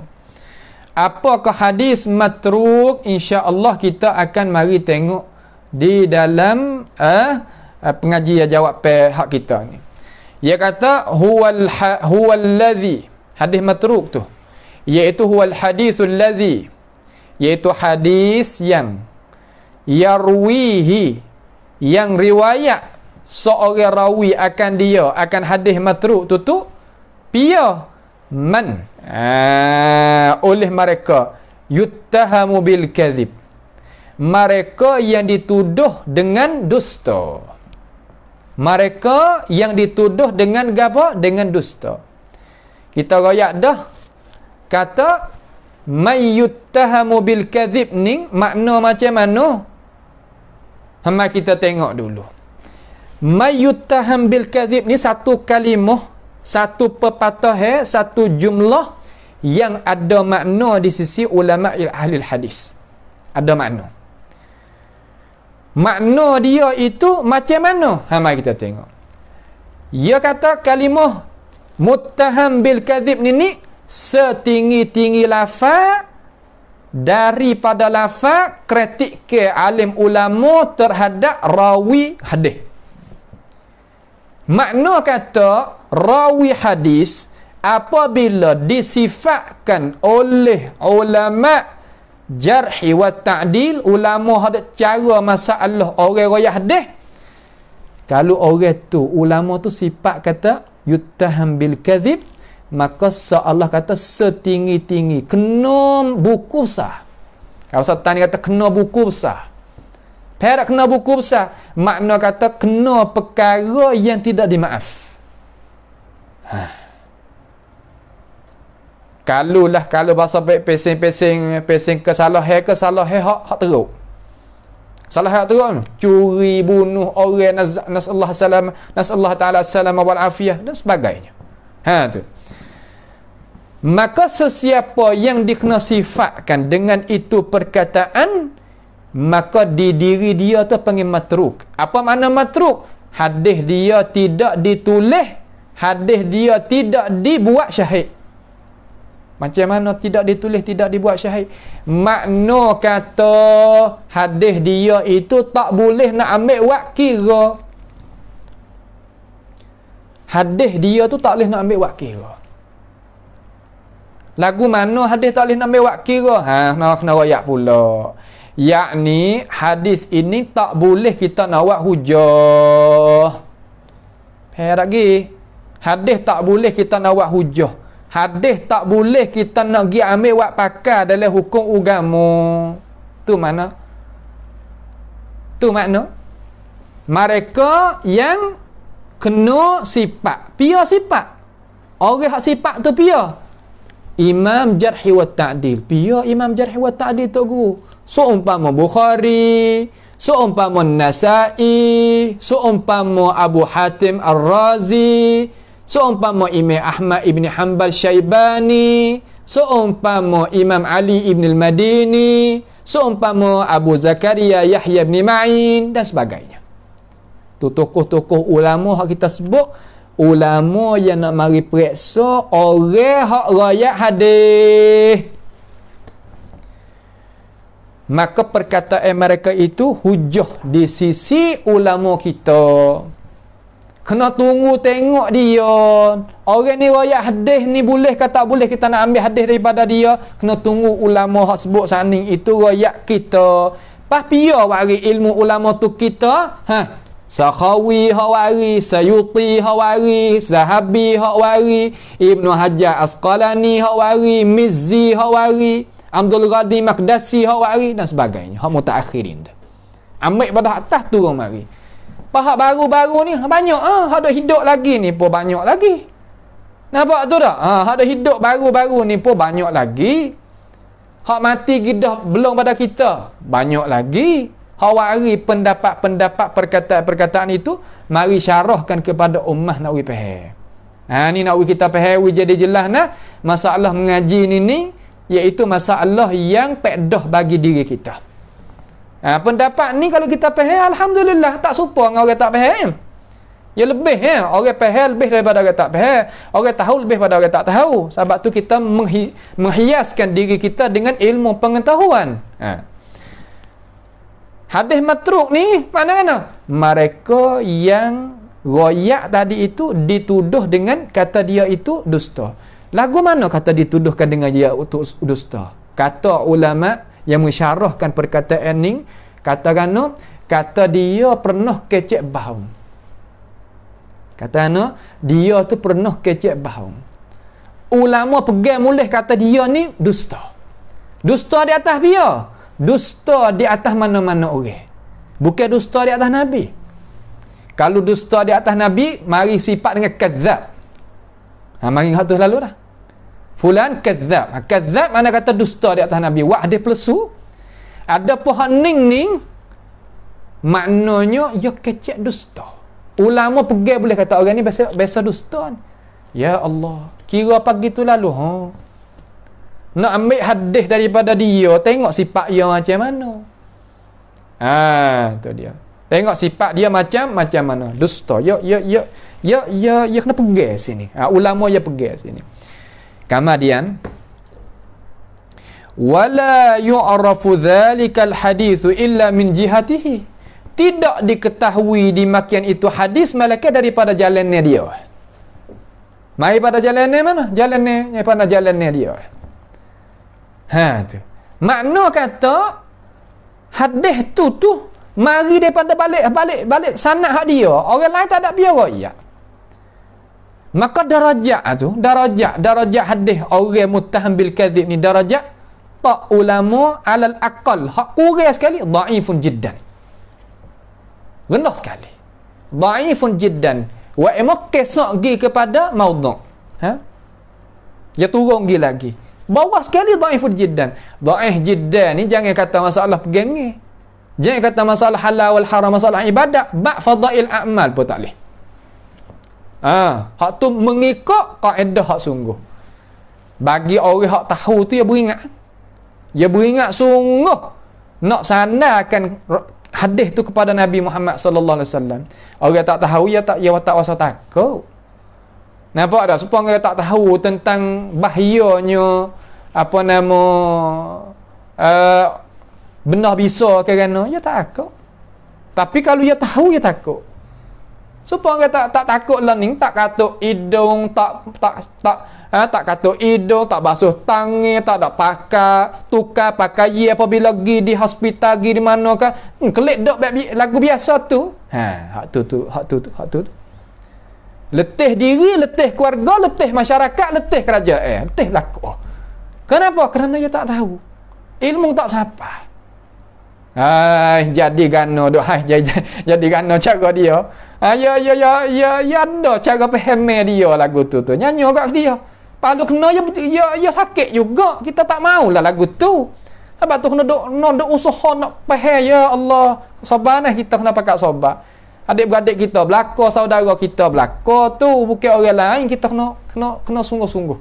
Apakah hadis matruk? Insya-Allah kita akan mari tengok di dalam uh, pengajian jawab pihak kita ni. Dia kata huwal ha-, huwal ladzi hadis matruk tu iaitu huwal hadithul ladzi iaitu hadis yang yarwihi yang riwayat seorang rawi akan dia akan hadis matruk tu tu pia man uh, oleh mereka yuttahamu bil kadhib mereka yang dituduh dengan dusta mereka yang dituduh dengan gapo dengan dusta kita royak dah kata mayyuttahamu bil kadhib ni makna macam mana Hama kita tengok dulu. Mayyutaham bil kadhib ni satu kalimah, satu pepatah, eh, satu jumlah yang ada makna di sisi ulama ahli hadis. Ada makna. Makna dia itu macam mana? Hama kita tengok. Dia kata kalimah mutaham bil kadhib ni ni setinggi-tinggi lafaz daripada lafaz kritik ke alim ulama terhadap rawi hadis makna kata rawi hadis apabila disifatkan oleh ulama jarhi wa ta'dil ulama hadis cara masalah orang royah hadis kalau orang tu ulama tu sifat kata yutaham bil kadhib maka Allah kata setinggi-tinggi kena buku besar kalau satan kata kena buku besar perak kena buku besar makna kata kena perkara yang tidak dimaaf ha. kalau lah kalau bahasa baik pesing-pesing pesing kesalahan kesalahan hak, hak teruk Salah hak tu Curi, bunuh orang Nas Allah Salam Nas Allah Ta'ala Salam Wal Afiyah Dan sebagainya Ha tu maka sesiapa yang dikena sifatkan dengan itu perkataan maka di diri dia tu panggil matruk apa makna matruk hadis dia tidak ditulis hadis dia tidak dibuat syahid macam mana tidak ditulis tidak dibuat syahid makna kata hadis dia itu tak boleh nak ambil wak kira hadis dia tu tak boleh nak ambil wak kira Lagu mana hadis tak boleh ambil wak kira? Ha, kena kena royak pula. Yakni hadis ini tak boleh kita nak buat hujah. Perak lagi. Hadis tak boleh kita nak buat hujah. Hadis tak boleh kita nak pergi ambil wak pakar dalam hukum agama. Tu mana? Tu makna? Mereka yang kena sifat. Pia sifat. Orang hak sifat tu pia. Imam Jarhi wa Ta'dil. Biar Imam Jarhi wa Ta'dil tu So umpama Bukhari, so umpama Nasa'i, so umpama Abu Hatim Ar-Razi, so umpama Imam Ahmad Ibn Hanbal Syaibani, so umpama Imam Ali Ibn Al-Madini, so umpama Abu Zakaria Yahya Ibn Ma'in dan sebagainya. Tu tokoh-tokoh ulama yang kita sebut ulama yang nak mari periksa orang hak rakyat hadis maka perkataan mereka itu hujah di sisi ulama kita kena tunggu tengok dia orang ni rakyat hadis ni boleh ke tak boleh kita nak ambil hadis daripada dia kena tunggu ulama hak sebut sana itu rakyat kita pas piya wari ilmu ulama tu kita ha Sakhawi hak wari, Sayuti hak wari, Zahabi hak wari, Ibnu Hajar Asqalani hak wari, Mizzi hak wari, Abdul Ghadi Maqdasi hak wari dan sebagainya. Hak mutaakhirin tu. Ambil pada atas turun mari. Pahak baru-baru ni banyak ah, ha? ada hidup lagi ni pun banyak lagi. Nampak tu dak? Ah, ha, ada hidup baru-baru ni pun banyak lagi. Hak mati gidah belum pada kita. Banyak lagi hawari pendapat-pendapat perkataan-perkataan itu mari syarahkan kepada ummah nak wih ha, ni nak wih kita pahir wih jadi jelas nah masalah mengaji ni ni iaitu masalah yang pedoh bagi diri kita ha, pendapat ni kalau kita pahir Alhamdulillah tak suka dengan orang tak pahir ya lebih ya orang pahir lebih daripada orang tak pahir orang tahu lebih daripada orang tak tahu sebab tu kita menghi- menghiaskan diri kita dengan ilmu pengetahuan ha. Hadis matruk ni mana mana? Mereka yang royak tadi itu dituduh dengan kata dia itu dusta. Lagu mana kata dituduhkan dengan dia untuk dusta? Kata ulama yang mensyarahkan perkataan ini kata kano kata dia pernah kecek bahum. Kata kano dia tu pernah kecek bahum. Ulama pegang mulih kata dia ni dusta. Dusta di atas biar dusta di atas mana-mana orang. Bukan dusta di atas Nabi. Kalau dusta di atas Nabi, mari sifat dengan kadzab. Ha, mari ingat lalu dah. Fulan kadzab. Ha, kadzab mana kata dusta di atas Nabi. Wah, dia pelesu. Ada pohon ning-ning. Maknanya, ia ya kecil dusta. Ulama pergi boleh kata orang ni biasa, biasa dusta. Ya Allah. Kira pagi tu lalu. Ha? nak ambil hadis daripada dia tengok sifat dia macam mana ha tu dia tengok sifat dia macam macam mana dusta ya ya ya ya ya ya kena pergi sini ha, ulama ya pergi sini kemudian wala yu'rafu dhalikal hadithu illa min jihatihi tidak diketahui di dimakian itu hadis malaikat daripada jalannya dia mai pada jalannya mana jalannya pada jalannya dia Ha tu. Makna kata hadis tu tu mari daripada balik balik balik sanad hak dia. Orang lain tak ada biar iya. Maka darajat ha, tu, darajat, darajat hadis orang mutahambil kadzib ni darajat tak ulama alal aqal hak kurang sekali dhaifun jiddan. Rendah sekali. Dhaifun jiddan wa emak kesok gi kepada maudhu. Ha? Ya turun gi lagi. Bawah sekali daifun jiddan. Daif jiddan ni jangan kata masalah pegangi. Jangan kata masalah halal wal haram, masalah ibadat. Ba' fadail a'mal pun tak boleh. Ha, hak tu mengikut kaedah hak sungguh. Bagi orang hak tahu tu, ya beringat. Ya beringat sungguh. Nak sana akan hadis tu kepada Nabi Muhammad sallallahu alaihi wasallam. Orang tak tahu ya tak ya tak rasa takut. Nampak tak? Supaya orang tak tahu tentang bahayanya apa nama uh, eh, benda bisa ke kena, ya tak aku. Tapi kalau dia tahu, ia takut. Supaya orang tak, tak takut lah tak katuk hidung, tak tak tak ha, tak katuk hidung, tak basuh tangan tak ada pakai tukar pakai apabila pergi di hospital, pergi di mana kan. Hmm, kelip dok lagu biasa tu. Ha, hak tu tu, hak tu tu, hak tu. tu. Letih diri, letih keluarga, letih masyarakat, letih kerajaan. Eh, letih laku. Kenapa? Kerana dia tak tahu. Ilmu tak siapa. Hai, jadi gana duk hai *laughs* jadi jadi gana cara dia. Ah ya ya ya ya ya ada cara paham dia lagu tu tu. Nyanyi agak dia. Padu kena ya ya ya sakit juga. Kita tak mau lah lagu tu. Sebab tu kena duk nak duk usaha nak paham ya Allah. Sabar eh, kita kena pakai sabar adik-beradik kita berlaku saudara kita berlaku tu bukan orang lain kita kena kena kena sungguh-sungguh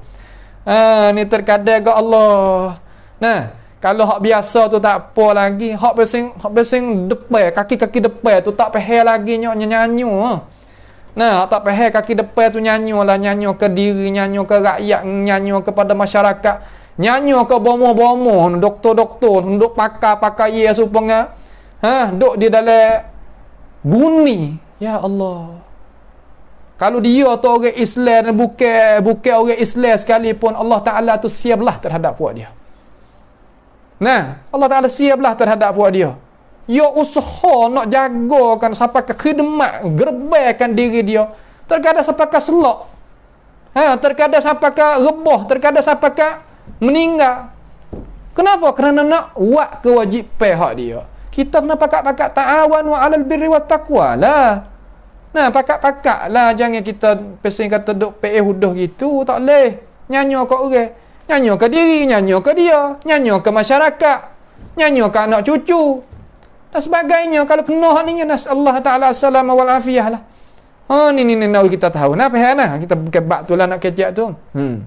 ha, ni terkadang ke Allah nah kalau hak biasa tu tak apa lagi hak pesing hak pesing depan kaki-kaki depan tu tak peha lagi nyanyi nyanyu nah tak peha kaki depan tu nyanyu lah nyanyu ke diri nyanyu ke rakyat nyanyu kepada masyarakat nyanyu ke bomo-bomo doktor-doktor duk pakai pakai ya supaya ha duk di dalam guni ya Allah kalau dia atau orang Islam bukan bukan orang Islam sekalipun Allah Taala tu siaplah terhadap buat dia nah Allah Taala siaplah terhadap buat dia Ya usaha nak jagakan siapa ke khidmat gerbekan diri dia terkadang siapa ke selok ha, terkadang siapa ke reboh terkadang siapa ke meninggal kenapa? kerana nak buat kewajipan hak dia kita kena pakat-pakat ta'awan wa alal birri wa taqwa lah. Nah, pakat-pakat lah. Jangan kita pesan kata duk pe'eh huduh gitu. Tak boleh. Nyanyo ke orang. Okay? Nyanyo ke diri. Nyanyo ke dia. Nyanyo ke masyarakat. Nyanyo ke anak cucu. Dan sebagainya. Kalau kena hak ni, nas Allah Ta'ala salam wal afiyah lah. Oh, ni ni ni nak kita tahu. apa ya nah? Kita kebak tu lah nak kecek tu. Hmm.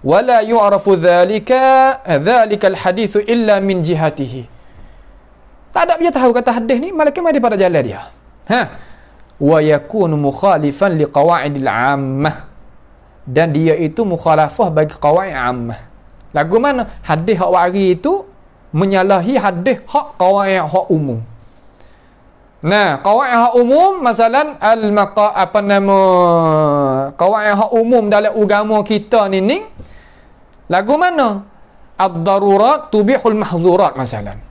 Wala yu'arafu dhalika eh, dhalika al-hadithu illa min jihatihi. Tak ada dia tahu kata hadis ni malaikat mari pada jalan dia. Ha. Wa yakunu mukhalifan li qawaidil ammah. Dan dia itu mukhalafah bagi qawaid ammah. Lagu mana hadis hak wari itu menyalahi hadis hak qawaid hak umum. Nah, qawaid hak umum masalan al maqa apa nama qawaid hak umum dalam agama kita ni ni lagu mana? Ad-darurat tubihul mahzurat masalan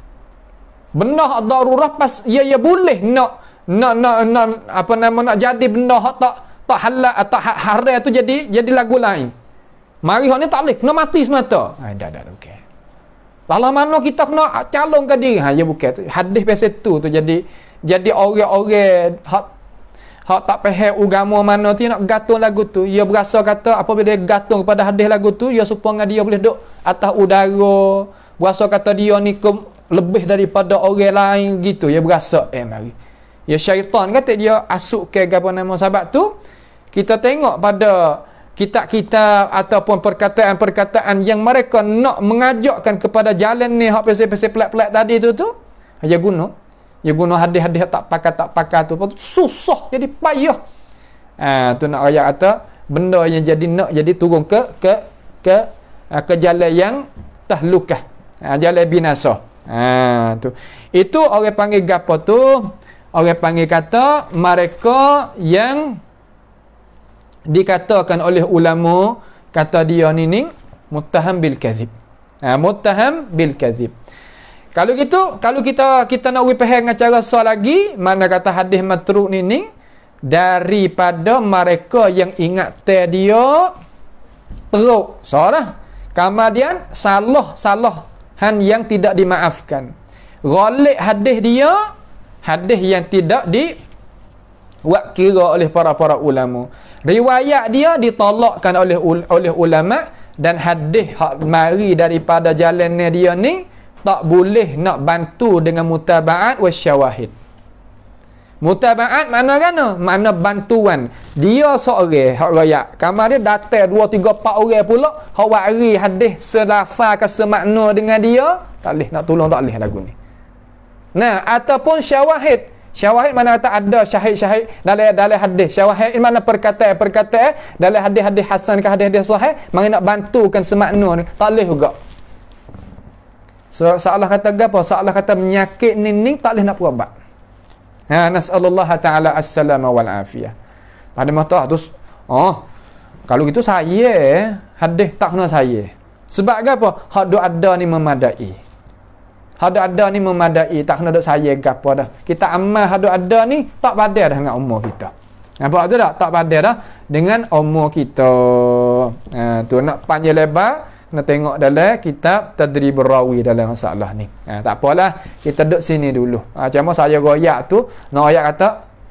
benda darurah pas ia ya, ia ya boleh nak nak nak nak apa nama nak jadi benda hak tak tak halal atau eh, hak haram tu jadi jadi lagu lain mari hak ni tak boleh kena mati semata ha dah dah okey Lalu mana kita kena calonkan diri ha ya bukan tu hadis pasal tu tu jadi jadi orang-orang hak hak tak faham agama mana tu nak gantung lagu tu ia ya berasa kata apa dia gatung pada hadis lagu tu ia supaya dia boleh duduk atas udara berasa kata dia ni ke, lebih daripada orang lain gitu ya berasa eh mari ya syaitan kata dia asuk ke apa nama sahabat tu kita tengok pada kitab-kitab ataupun perkataan-perkataan yang mereka nak mengajakkan kepada jalan ni hak pasal-pasal pelat-pelat tadi tu tu aja guna dia guna hadis-hadis tak pakai tak pakai tu susah jadi payah ah tu nak ayat kata benda yang jadi nak jadi turun ke ke ke ha, ke jalan yang tahlukah ha, ah, lebih binasa. Ha, tu. Itu orang panggil gapo tu? Orang panggil kata mereka yang dikatakan oleh ulama kata dia ni ni muttaham bil kazib. Ha, muttaham bil kazib. Kalau gitu, kalau kita kita nak wipah dengan cara so lagi, mana kata hadis matruk ni ni daripada mereka yang ingat ter dia teruk. Soalah. Kemudian salah salah han yang tidak dimaafkan. Ghalik hadith dia hadith yang tidak di buat kira oleh para-para ulama. Riwayat dia ditolakkan oleh oleh ulama dan hadith hak mari daripada jalannya dia ni tak boleh nak bantu dengan mutabaat wasyawahid. Mutabaat mana kan? Mana bantuan. Dia seorang hak raya. Kamu dia datang dua, tiga, empat orang pula. Hak wakri hadis selafa ke semakna dengan dia. Tak boleh nak tolong tak boleh lagu ni. Nah, ataupun syawahid. Syawahid mana kata ada syahid-syahid dalam dalam hadis. Syawahid mana perkataan-perkataan dalam hadis-hadis hasan ke hadis-hadis sahih. Mari nak bantukan semakna ni. Tak boleh juga. So, seolah kata apa? Seolah kata menyakit ni ni tak boleh nak perubat. Ha nasallallahu taala assalama wal afiyah. Pada mata tu oh kalau gitu saya hadis tak kena saya. Sebab apa? Hak doa ada ni memadai. Hak doa ada ni memadai tak kena dak saya gapo dah. Kita amal hak doa ada ni tak padah dah dengan umur kita. Nampak tu tak? Tak padah dah dengan umur kita. Ha, tu nak panjang lebar kena tengok dalam kitab tadribur rawi dalam masalah ni ha, tak apalah kita duduk sini dulu ha, macam mana saya royak tu nak royak kata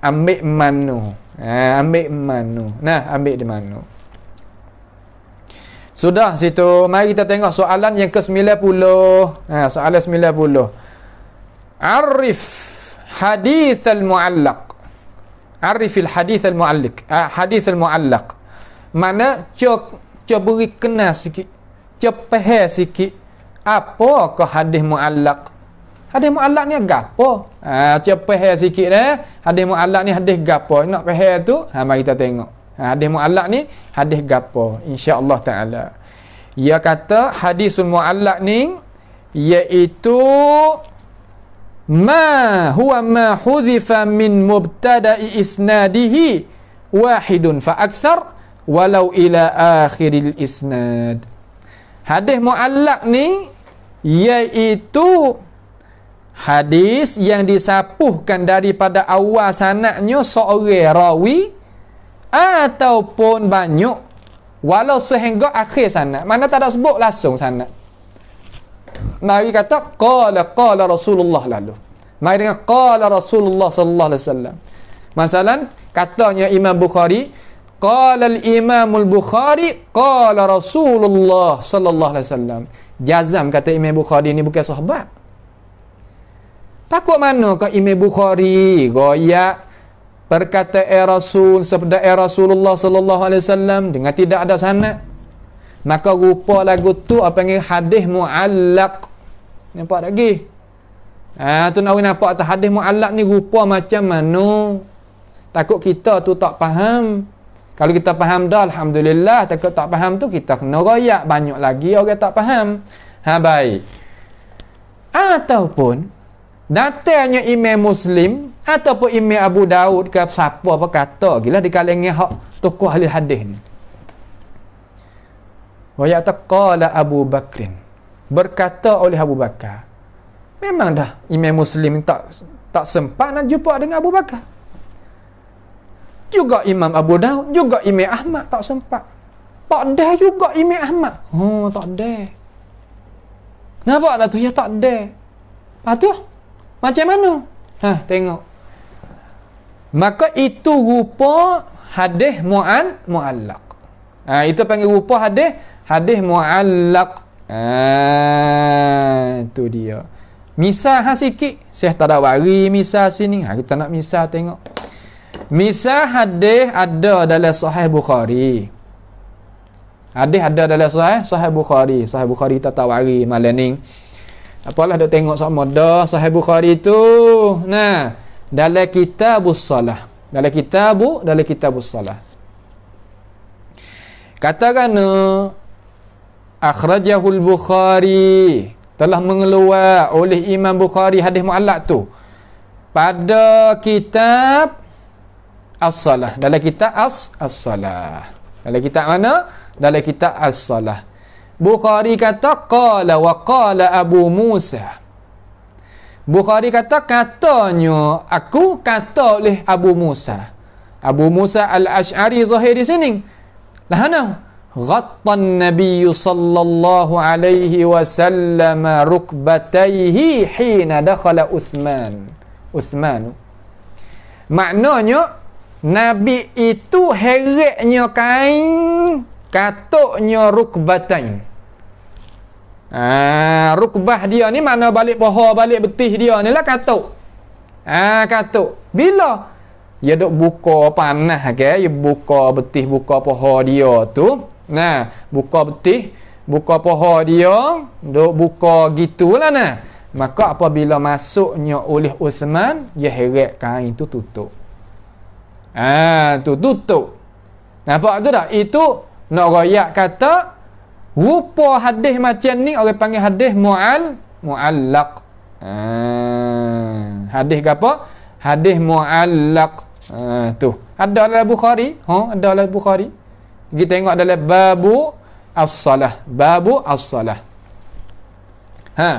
ambil manu ha, ambil manu nah ambil di manu sudah situ mari kita tengok soalan yang ke-90 ha, soalan 90 arif hadith al-muallak Arifil hadith al-muallik uh, ha, Hadith al-muallak Mana Cuba Cuk beri kenal sikit cepeh sikit apa ke hadis muallaq hadis muallaq ni gapo ha cepeh sikit dah eh. hadis muallak ni hadis gapo nak peh tu ha mari kita tengok ha, hadis muallaq ni hadis gapo insyaallah taala ia kata hadis muallak ni iaitu ma huwa ma hudhifa min mubtada'i isnadihi wahidun fa walau ila akhiril isnad Hadis mu'allak ni iaitu hadis yang disapuhkan daripada awal sanaknya seorang rawi ataupun banyak walau sehingga akhir sanak. Mana tak ada sebut langsung sanak. Mari kata qala qala Rasulullah lalu. Mari dengan qala Rasulullah sallallahu alaihi wasallam. Masalan katanya Imam Bukhari Qala al-Imam al-Bukhari qala Rasulullah sallallahu alaihi wasallam. Jazam kata Imam Bukhari ni bukan sahabat. Takut mana kau Imam Bukhari goyak perkata eh Rasul sabda eh Rasulullah sallallahu alaihi wasallam dengan tidak ada sanad. Maka rupa lagu tu apa panggil hadis muallaq. Nampak lagi. Ha, tu nak nampak tu hadis muallaq ni rupa macam mana. Takut kita tu tak faham. Kalau kita faham dah alhamdulillah, takut tak faham tu kita kena royak banyak lagi orang tak faham. Ha baik. Ataupun datangnya imam Muslim ataupun imam Abu Daud ke siapa apa kata gila di kalangan hak tokoh ahli hadis ni. Wa yataqala Abu Bakrin berkata oleh Abu Bakar. Memang dah imam Muslim tak tak sempat nak jumpa dengan Abu Bakar juga Imam Abu Daud juga Imam Ahmad tak sempat tak ada juga Imam Ahmad oh tak ada kenapa lah tu ya tak ada patut macam mana ha tengok maka itu rupa hadis mu'an mu'allak ha, itu panggil rupa hadis hadis mu'allak ha, tu dia misal ha sikit saya tak ada wari misal sini ha, kita nak misal tengok Misal hadis ada dalam Sahih Bukhari. Hadis ada dalam Sahih Sahih Bukhari. Sahih Bukhari tatawari malam ni. Apalah dok tengok sama dah Sahih Bukhari tu. Nah, dalam Kitabus Salah. Dalam kitabu, dalam kitabu salah. Katakan, Akhrajahul Bukhari telah mengeluar oleh Imam Bukhari hadis mu'alak tu. Pada kitab as-salah dalam kitab as as-salah dalam kitab mana dalam kitab as-salah Bukhari kata qala wa qala Abu Musa Bukhari kata katanya aku kata oleh Abu Musa Abu Musa al-Ash'ari zahir di sini lah mana ghatan nabiy sallallahu alaihi wasallam rukbatayhi hina dakhala Uthman Uthman maknanya Nabi itu heretnya kain katuknya rukbatain. Ah rukbah dia ni mana balik poha balik betih dia ni lah katuk. Ah katuk. Bila dia ya dok buka panah ke, okay? dia ya buka betih buka poha dia tu. Nah, buka betih buka poha dia, dok buka gitulah nah. Maka apabila masuknya oleh Uthman, dia ya heret kain tu tutup. Ha tu tutup. Nampak tu tak? Itu nak royak kata rupa hadis macam ni orang panggil hadis mu'al muallak. Ha hadis ke apa? Hadis mu'allaq. Ha tu. Ada dalam Bukhari? Ha ada dalam Bukhari. Pergi tengok dalam babu as-salah. Babu as-salah. Ha.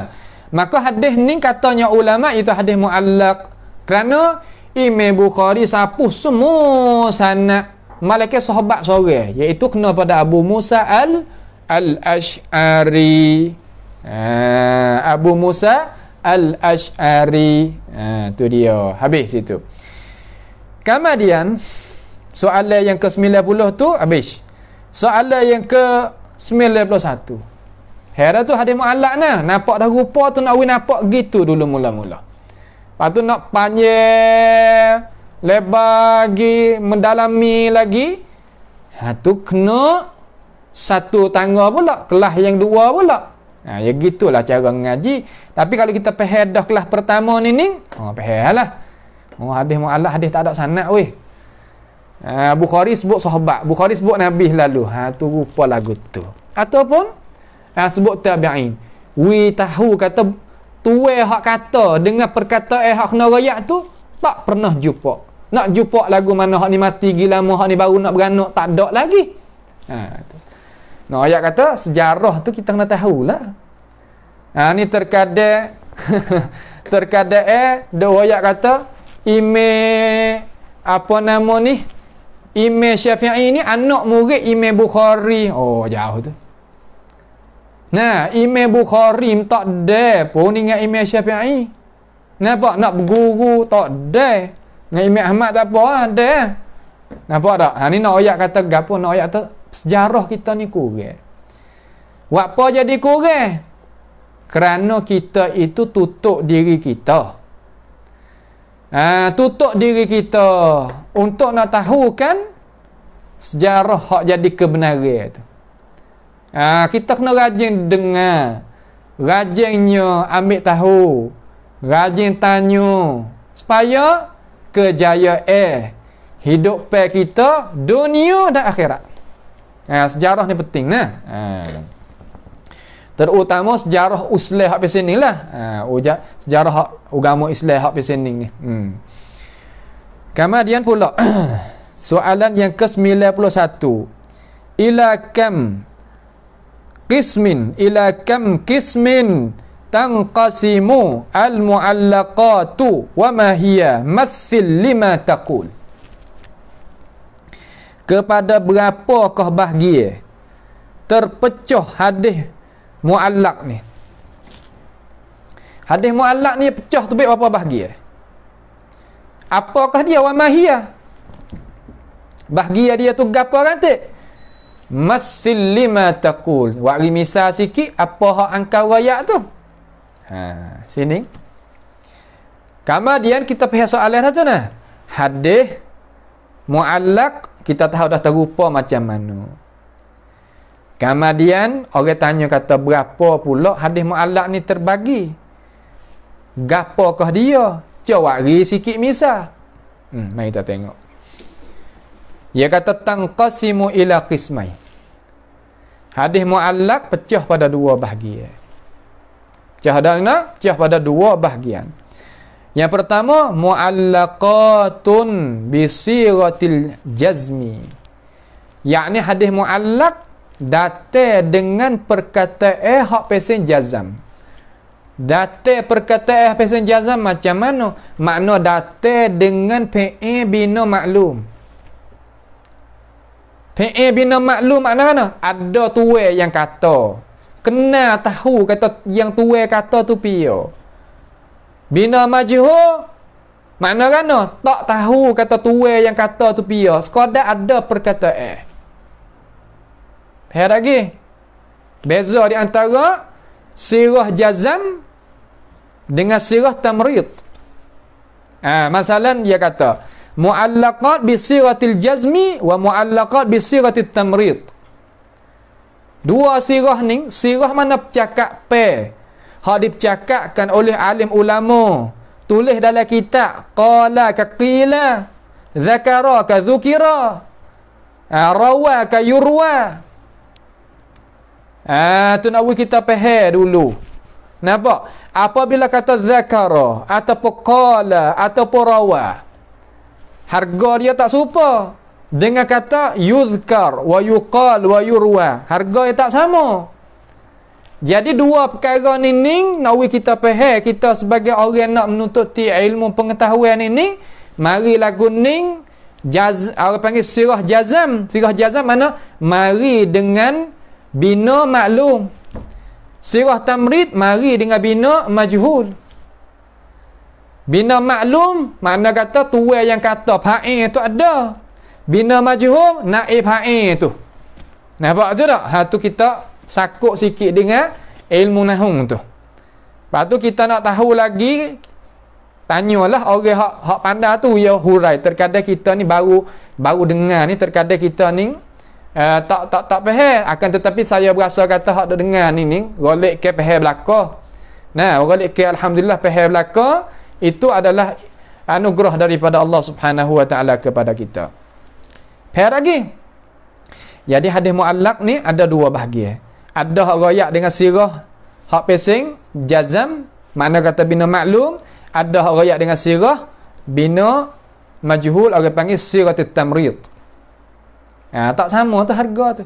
Maka hadis ni katanya ulama itu hadis muallaq. Kerana I'me Bukhari sapu semua sana, Malaki sahabat sore Iaitu kena pada Abu Musa Al Al-Ash'ari ha, Abu Musa Al-Ash'ari ha, tu dia Habis situ Kemudian Soalan yang ke-90 tu Habis Soalan yang ke-91 Hera tu hadis mu'alak na Nampak dah rupa tu nak nampak gitu dulu mula-mula Lepas tu nak panjang lebar lagi mendalami lagi ha tu kena satu tangga pula kelah yang dua pula ha ya gitulah cara mengaji tapi kalau kita faham dah kelas pertama ni ni ha oh, fahamlah oh, hadis mualaf hadis tak ada sana. weh ha bukhari sebut sahabat bukhari sebut nabi lalu ha tu rupa lagu tu ataupun ha, sebut tabi'in we tahu kata tuai hak kata dengan perkataan eh, hak kena rakyat tu tak pernah jumpa nak jumpa lagu mana hak ni mati gila mu hak ni baru nak beranak tak ada lagi ha tu nah ayat kata sejarah tu kita kena tahulah ha ni terkadang *laughs* terkadang eh do ayat kata ime apa nama ni ime Syafi'i ni anak murid ime Bukhari oh jauh tu Nah, Imam Bukhari tak ada pun dengan Imam Syafi'i. Nampak nak berguru tak ada. Dengan Imam Ahmad tak apa, ada. Ah, Nampak tak? Ha, ni nak ayat kata gapo, nak ayat tu sejarah kita ni kurang. Apa jadi kurang? Kerana kita itu tutup diri kita. Ha, tutup diri kita untuk nak tahu kan sejarah hak jadi kebenaran itu. Ha, kita kena rajin dengar. Rajinnya ambil tahu. Rajin tanya. Supaya kejaya eh. Hidup pe kita dunia dan akhirat. Ha, sejarah ni penting nah. Ha. Terutama sejarah usleh hak pesen ni lah. Ha, uja, sejarah hak agama Islam hak pesen ni. Hmm. Kemudian pula *clears throat* soalan yang ke-91. Ila kam qismin ila kam qismin tanqasimu al muallaqatu wa ma hiya mathil lima taqul kepada berapa kah bahagia terpecah hadis muallaq ni hadis muallaq ni pecah tu berapa bahagia apakah dia wa ma hiya bahagia dia tu gapo rantik kan, Mathil lima taqul. Wak rimisa sikit apa hak angka wayak tu. Ha, sini. Kemudian kita pergi soalan saja nah. Hadis muallaq kita tahu dah terupa macam mana. Kemudian orang tanya kata berapa pula hadis muallaq ni terbagi? Gapakah dia? Cawak ri sikit misal. Hmm, mari kita tengok. Ia kata tangqasimu ila qismai. Hadis muallak pecah pada dua bahagian. Pecah dalna, pecah pada dua bahagian. Yang pertama muallaqatun bi siratil jazmi. Yakni hadis muallak date dengan perkataan hak pesen jazam. Date perkataan hak pesen jazam macam mana? Makna date dengan fi'il bina maklum. Fi'i eh, bina maklum makna mana? Ada tuwe yang kata. Kena tahu kata yang tuwe kata tu piya. Bina majhul makna mana? Tak tahu kata tuwe yang kata tu piya. Sekadar ada perkataan. Eh. Faham lagi? Beza di antara sirah jazam dengan sirah tamrit. Ah, ha, masalan dia kata, mu'allaqat bi siratil jazmi wa mu'allaqat bi siratil tamrid dua sirah ni sirah mana percakap? pe hak dicakapkan oleh alim ulama tulis dalam kitab qala ka qila zakara ka zukira rawa ka yurwa ah tu nak kita pehe dulu nampak apabila kata zakara ataupun qala ataupun rawah harga dia tak serupa dengan kata yuzkar wa yuqal wa yurwa harga dia tak sama jadi dua perkara ni ni nawi kita pehe kita sebagai orang nak menuntut ilmu pengetahuan ini mari lagu ni jaz orang panggil sirah jazam sirah jazam mana mari dengan bina maklum sirah tamrid mari dengan bina majhul Bina maklum, makna kata tuan yang kata fa'i tu ada. Bina majhum, naib fa'i tu. Nampak tu tak? Ha tu kita sakuk sikit dengan ilmu nahung tu. Lepas tu kita nak tahu lagi tanyalah orang hak hak pandai tu ya hurai terkadang kita ni baru baru dengar ni terkadang kita ni uh, tak tak tak faham akan tetapi saya berasa kata hak dengar ni ni golek ke faham belaka nah golek ke alhamdulillah faham belaka itu adalah anugerah daripada Allah Subhanahu wa taala kepada kita. Per lagi. Jadi hadis muallak ni ada dua bahagian. Eh. Ada hak royak dengan sirah, hak pesing, jazam, mana kata bina maklum, ada hak royak dengan sirah, bina majhul orang panggil sirah tamrid. Ha, tak sama tu harga tu.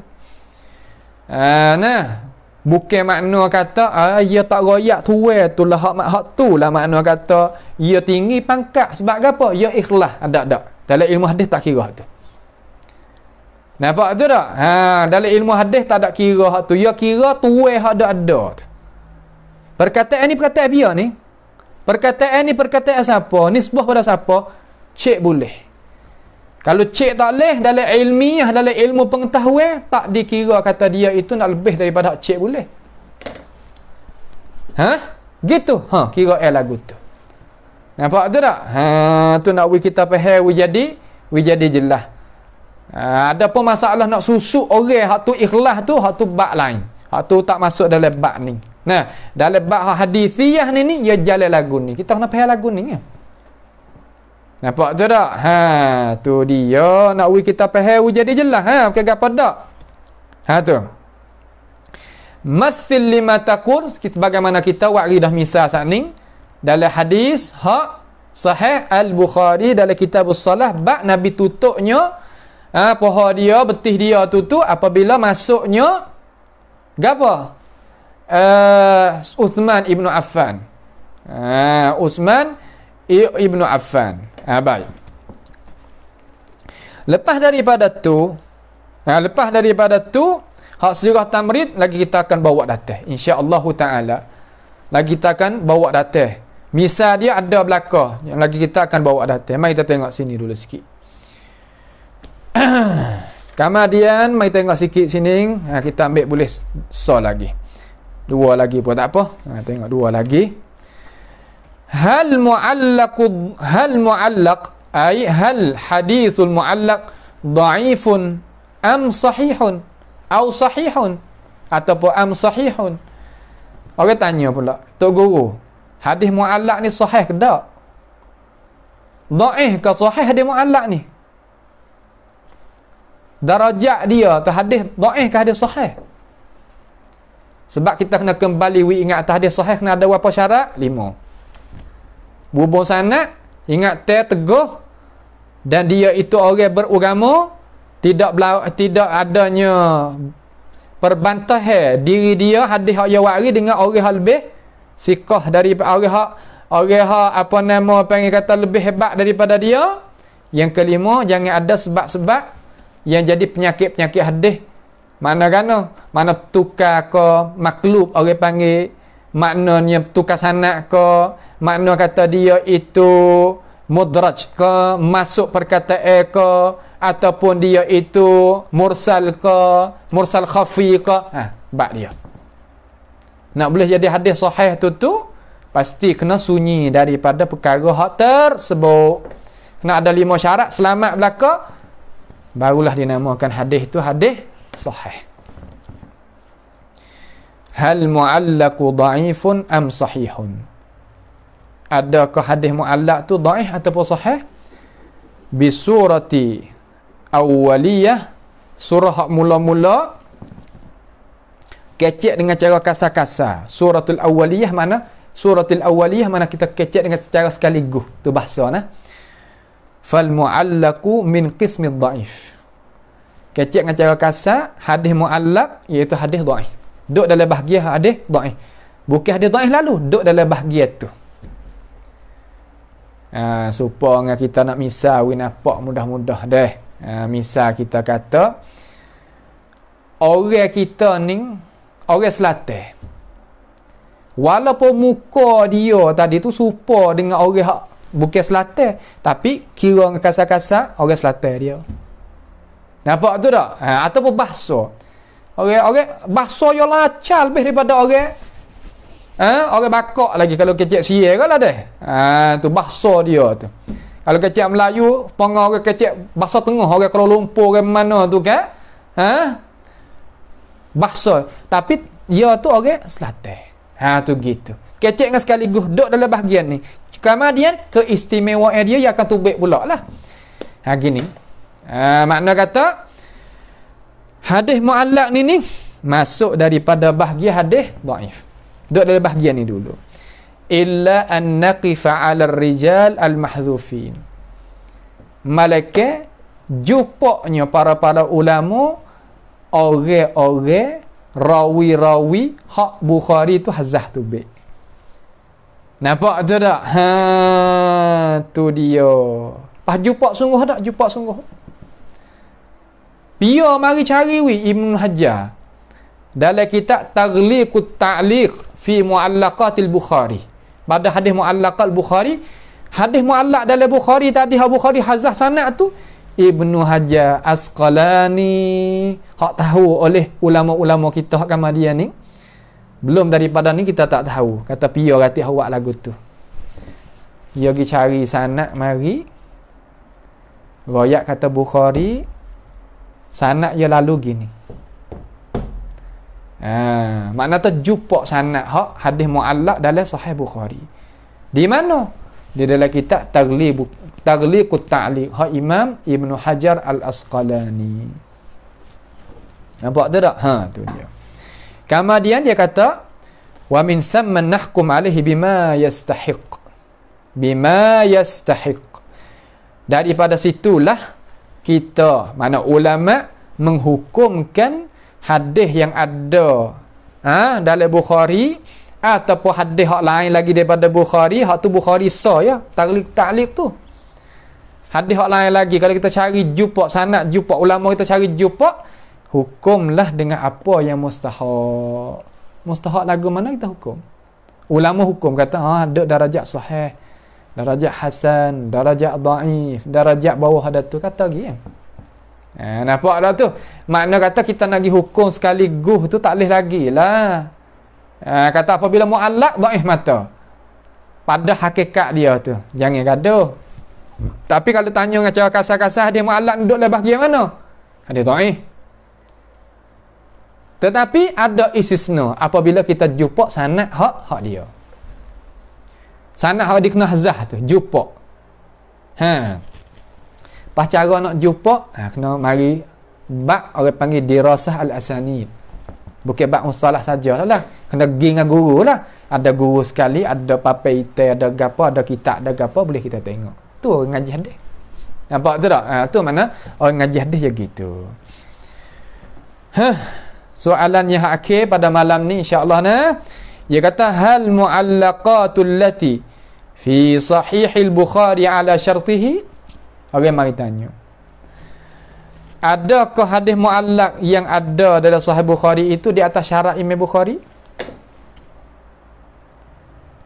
Ha, nah, Bukan makna kata ah, ia tak royak tuwe tu lah hak mak hak tu lah makna kata ia tinggi pangkat sebab apa? Ia ikhlas. ada ada. Dalam ilmu hadis tak kira tu. Nampak tu tak? Ha, dalam ilmu hadis tak ada kira hak tu. Ia kira tuwe hak ada ada Perkataan ni perkataan biar ni. Perkataan ni perkataan siapa? Nisbah pada siapa? Cik boleh. Kalau cik tak leh dalam ilmiah, dalam ilmu pengetahuan, tak dikira kata dia itu nak lebih daripada cik boleh. Ha? Gitu. Ha, kira eh lagu tu. Nampak tu tak? Ha, tu nak we kita faham, we jadi, we jadi jelas. Ha, ada pun masalah nak susuk orang hak tu ikhlas tu hak tu bab lain. Hak tu tak masuk dalam bak ni. Nah, dalam bak hadithiyah ni ni ia jalan lagu ni. Kita kena faham lagu ni kan. Ya? Nampak tu tak? Ha, tu dia nak we kita faham we jadi jelas. Ha, bukan gapo dak. Ha tu. Masil lima takut sebagaimana kita buat ridah misal saat ni dalam hadis hak sahih al-Bukhari dalam kitab us-salah bab Nabi tutuknya ha, poha dia betih dia tutuk apabila masuknya gapo? Uh, Uthman ibnu Affan. Ah, Uthman ibnu Affan ha, baik lepas daripada tu ha, lepas daripada tu hak sejarah tamrid lagi kita akan bawa data insyaallah taala lagi kita akan bawa data misal dia ada belaka yang lagi kita akan bawa data mari kita tengok sini dulu sikit *clears throat* kemudian mari tengok sikit sini ha, kita ambil boleh so lagi dua lagi pun tak apa ha, tengok dua lagi hal mu'allaq hal mu'allaq ai hal hadithul mu'allaq dha'ifun am sahihun au sahihun ataupun am sahihun orang tanya pula tok guru Hadith mu'allaq ni sahih ke tak dha'if ke sahih Hadith mu'allaq ni darajat dia tu hadis dha'if ke hadith sahih sebab kita kena kembali ingat hadith sahih kena ada berapa syarat lima bubung sana, ingat ter teguh dan dia itu orang beragama tidak tidak adanya perbantahan diri dia hadis hak yawari dengan orang hak lebih sikah dari orang hak orang hak apa nama panggil kata lebih hebat daripada dia yang kelima jangan ada sebab-sebab yang jadi penyakit-penyakit hadis mana kana mana tukar ke maklub orang panggil maknanya tukar sanak ke makna kata dia itu mudraj ke masuk perkataan ke ataupun dia itu mursal ke mursal khafi ke ha bab dia nak boleh jadi hadis sahih tu tu pasti kena sunyi daripada perkara hak tersebut kena ada lima syarat selamat belaka barulah dinamakan hadis tu hadis sahih hal mu'allaku da'ifun am sahihun adakah hadis mu'allak tu da'if ataupun sahih bi surati awaliyah surah mula-mula kecek dengan cara kasar-kasar suratul awaliyah mana suratul awaliyah mana kita kecek dengan cara sekaligus tu bahasa nah fal mu'allaku min qismi da'if Kecik dengan cara kasar hadis mu'allak iaitu hadis da'if duduk dalam bahagia hadis daif bukan hadis daif lalu duduk dalam bahagia tu ha, supaya kita nak misal we nampak mudah-mudah deh ha, misal kita kata orang kita ni orang selatan walaupun muka dia tadi tu serupa dengan orang hak bukan selatan tapi kira dengan kasar-kasar orang selatan dia nampak tu tak ha, ataupun bahasa Orang orang bahasa yo lacal lebih daripada orang eh ha? orang bakok lagi kalau kecil sie kalah deh. Ha tu bahasa dia tu. Kalau kecik Melayu, pengen orang kecik bahasa tengah orang Kuala Lumpur orang mana tu ke, Ha? Eh, bahasa. Tapi dia ya tu orang Selatan. Ha tu gitu. Kecik dengan sekali guh duduk dalam bahagian ni. Kemudian keistimewaan dia yang akan tubik pula lah. Ha gini. Ha, makna kata hadis mu'allak ni ni masuk daripada bahagia hadis daif duduk dari bahagia ni dulu illa an naqifa ala rijal al mahzufin. malaka jumpanya para-para ulama orang-orang rawi-rawi hak bukhari tu hazah tu baik nampak tu tak ha tu dia pas jumpa sungguh tak jumpa sungguh Pia mari cari wi Ibn Hajar dalam kitab Taghliqut Ta'liq fi muallakatil Bukhari. Pada hadis Mu'allaqat Bukhari, hadis muallak dalam Bukhari tadi Abu Bukhari hazah sana tu Ibnu Hajar Asqalani hak tahu oleh ulama-ulama kita hak kemudian ni. Belum daripada ni kita tak tahu. Kata pia rati awak lagu tu. Dia pergi cari sana mari. Royak kata Bukhari, sanak ia lalu gini ha, makna tu jumpa sanak hak hadis mu'allak dalam sahih Bukhari di mana? di dalam kitab taglib taglikut ta'liq ha imam ibnu hajar al asqalani nampak tu tak ha tu dia kemudian dia kata wa min thamma nahkum alaihi bima yastahiq bima yastahiq daripada situlah kita mana ulama menghukumkan hadis yang ada ah ha, dalam Bukhari ataupun hadis hak lain lagi daripada Bukhari hak tu Bukhari sah ya taklik taklik tu hadis hak lain lagi kalau kita cari jumpa sanad jumpa ulama kita cari jumpa hukumlah dengan apa yang mustahak mustahak lagu mana kita hukum ulama hukum kata ah ha, ada darajat sahih darajat hasan, darajat daif, darajat bawah ada tu kata lagi kan. Ya? Eh, nampak dah tu. Makna kata kita nak hukum sekali guh tu tak boleh lagi lah. Eh, kata apabila mu'alak, daif mata. Pada hakikat dia tu. Jangan gaduh. Tapi kalau tanya dengan cara kasar-kasar, dia mu'alak duduk lebah bahagian mana? Ada daif. Tetapi ada isisna apabila kita jumpa sanat hak-hak dia. Sana hari kena hazah tu, jumpa. Ha. Pas cara nak jumpa, ha, kena mari bak orang panggil dirasah al asani Bukan bak mustalah sajalah lah. Kena pergi dengan guru lah. Ada guru sekali, ada papai itai, ada gapo, ada kitab, ada gapo boleh kita tengok. Tu orang ngaji hadis. Nampak tu tak? Ha, tu mana? Orang ngaji hadis je gitu. Ha. Soalan yang hakik pada malam ni insya-Allah nah. Dia kata hal muallaqatul lati fi sahihil Bukhari ala syartihi? Okey mari tanya. Adakah hadis muallaq yang ada dalam sahih Bukhari itu di atas syarat Imam Bukhari?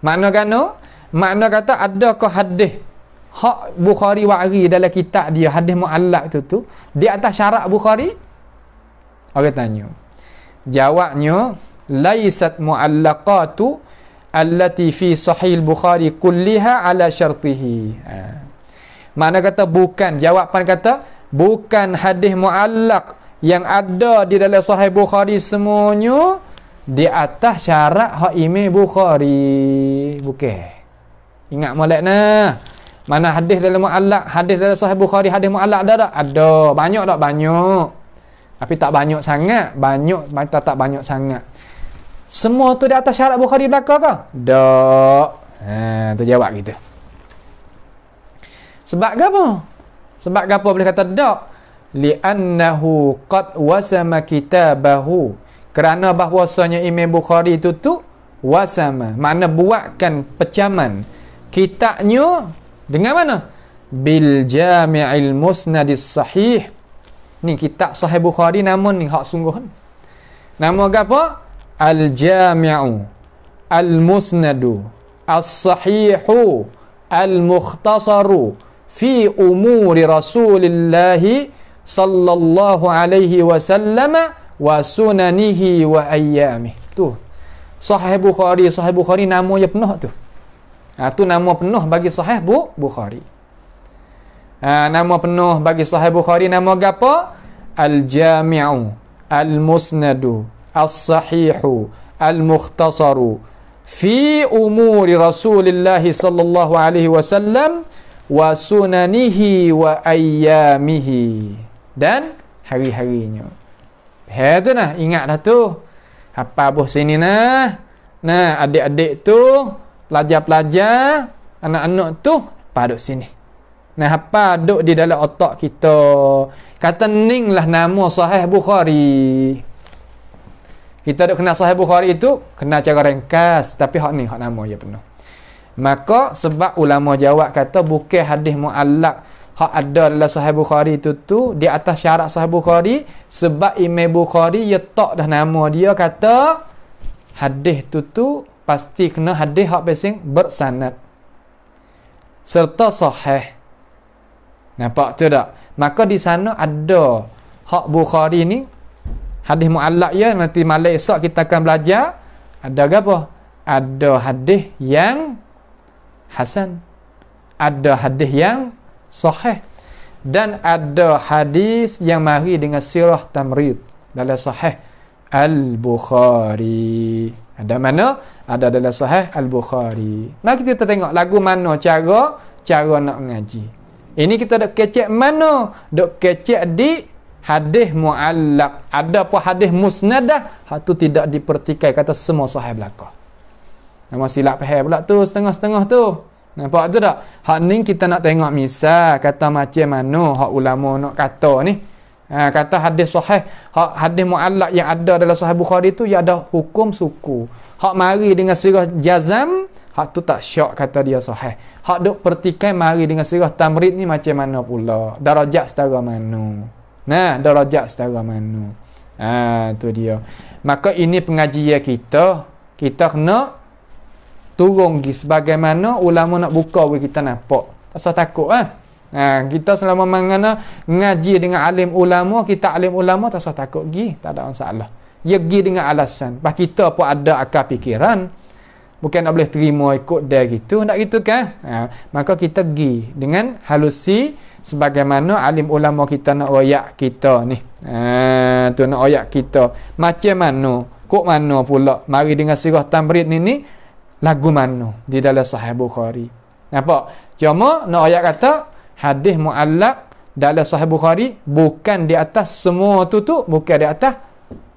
Makna kan no? Makna kata adakah hadis hak Bukhari wa'ri dalam kitab dia hadis muallaq tu tu di atas syarat Bukhari? Orang okay, tanya. Jawabnya laisat muallaqatu allati fi sahih bukhari kulliha ala syartihi ha. mana kata bukan jawapan kata bukan hadis muallaq yang ada di dalam sahih bukhari semuanya di atas syarat haimi bukhari bukan ingat molek nah mana hadis dalam muallaq hadis dalam sahih bukhari hadis muallaq ada tak ada banyak tak banyak tapi tak banyak sangat banyak tak tak banyak sangat semua tu di atas syarat Bukhari belaka ke? Tak. Ha, tu jawab kita. Sebab apa? Sebab apa boleh kata tak? Li'annahu qad wasama kitabahu. Kerana bahwasanya Imam Bukhari itu tu wasama. Makna buatkan pecaman. Kitabnya dengan mana? Bil jami'il musnadis sahih. Ni kitab sahih Bukhari namun ni hak sungguh. Nama apa? al-jami'u al-musnadu as-sahihu al-mukhtasaru fi umuri rasulillah sallallahu alaihi wasallam wa sunanihi wa ayyamih tu sahih bukhari sahih bukhari nama dia penuh tu ha, tu nama penuh bagi sahih bu bukhari ha, nama penuh bagi sahih bukhari nama apa al-jami'u al-musnadu الصحيح المختصر في أمور رسول الله صلى الله عليه وسلم وسننه وأيامه dan hari-harinya. Ha tu ingat ingatlah tu. Apa buh sini na? Na adik-adik tu, pelajar-pelajar, anak-anak tu, apa duk sini. Na apa duk di dalam otak kita. Kata ning lah nama sahih Bukhari kita duk kenal sahih Bukhari itu kenal cara ringkas tapi hak ni hak nama dia penuh maka sebab ulama jawab kata bukan hadis muallaq hak ada dalam sahih Bukhari itu tu di atas syarat sahih Bukhari sebab Imam Bukhari ya tak dah nama dia kata hadis tu tu pasti kena hadis hak pesing bersanad serta sahih nampak tu tak maka di sana ada hak Bukhari ni hadis mu'allak ya nanti malam esok kita akan belajar ada apa? ada hadis yang hasan ada hadis yang sahih dan ada hadis yang mari dengan sirah tamrid dalam sahih Al-Bukhari ada mana? ada dalam sahih Al-Bukhari nah kita tengok lagu mana cara cara nak mengaji ini kita dok kecek mana dok kecek di hadis mu'allak ada pun hadis musnadah itu ha, tidak dipertikai kata semua sahih belaka nama silap pahal pula tu setengah-setengah tu nampak tu tak hak ni kita nak tengok misal kata macam mana hak ulama nak kata ni ha, kata hadis sahih hak hadis mu'allak yang ada dalam sahih Bukhari tu yang ada hukum suku hak mari dengan sirah jazam hak tu tak syak kata dia sahih hak duk pertikai mari dengan sirah tamrid ni macam mana pula darajat setara mana Nah, darajat setara mana. Ha, tu dia. Maka ini pengajian kita. Kita kena turun pergi sebagaimana ulama nak buka bagi kita nampak. Tak usah takut eh. Ha, kita selama mengana ngaji dengan alim ulama, kita alim ulama tak usah takut pergi. Tak ada masalah. Ya pergi dengan alasan. Bah kita pun ada akal fikiran. Bukan nak boleh terima ikut dia gitu. Nak gitu kan? Ha, maka kita pergi dengan halusi sebagaimana alim ulama kita nak royak kita ni ah tu nak royak kita macam mana kok mana pula mari dengan sirah tamrid ni ni lagu mana di dalam sahih bukhari apa cuma nak royak kata hadis muallaq dalam sahih bukhari bukan di atas semua tu tu bukan di atas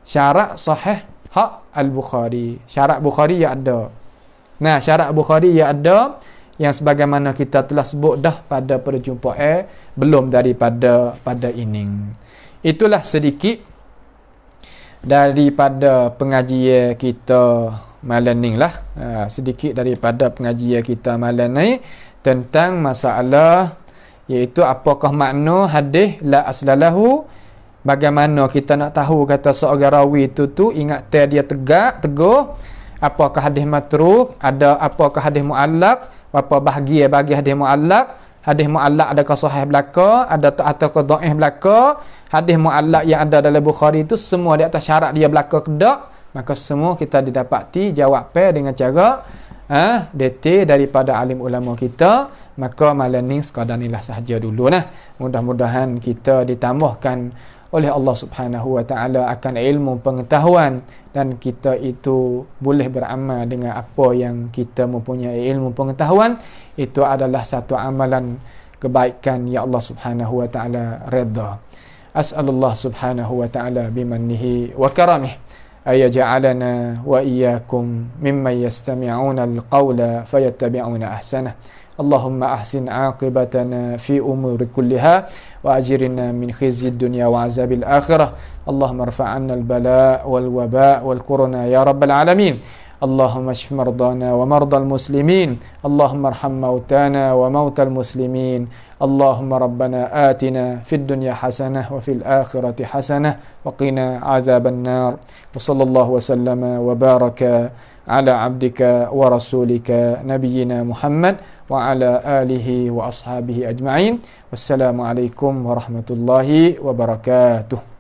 syarat sahih hak al bukhari syarat bukhari yang ada nah syarat bukhari yang ada yang sebagaimana kita telah sebut dah pada perjumpaan belum daripada pada ining Itulah sedikit daripada pengajian kita malam ini lah. Ha, sedikit daripada pengajian kita malam ini tentang masalah iaitu apakah makna hadis la aslalahu bagaimana kita nak tahu kata seorang rawi itu tu ingat dia tegak teguh apakah hadis matruk ada apakah hadis muallaq apa bahagia bagi hadis muallak, hadis muallak ada ke sahih belaka ada tak atau ke dhaif belaka hadis muallak yang ada dalam bukhari itu semua di atas syarat dia belaka ke dak maka semua kita didapati jawab jawapan dengan cara ah ha, daripada alim ulama kita maka malam ni sekadar inilah sahaja dulu nah mudah-mudahan kita ditambahkan oleh Allah Subhanahu Wa Taala akan ilmu pengetahuan dan kita itu boleh beramal dengan apa yang kita mempunyai ilmu pengetahuan itu adalah satu amalan kebaikan ya Allah Subhanahu Wa Taala redha as'alullah subhanahu wa ta'ala bimannihi wa karamih ayaja'alana wa iyyakum mimman yastami'una al-qawla fayattabi'una ahsanah اللهم أحسن عاقبتنا في أمور كلها وأجرنا من خزي الدنيا وعذاب الآخرة اللهم ارفع عنا البلاء والوباء والكورونا يا رب العالمين اللهم اشف مرضانا ومرضى المسلمين اللهم ارحم موتانا وموتى المسلمين اللهم ربنا آتنا في الدنيا حسنة وفي الآخرة حسنة وقنا عذاب النار وصلى الله وسلم وبارك ala abdika wa rasulika nabiyyina Muhammad wa ala alihi wa ashabihi ajma'in. Wassalamualaikum warahmatullahi wabarakatuh.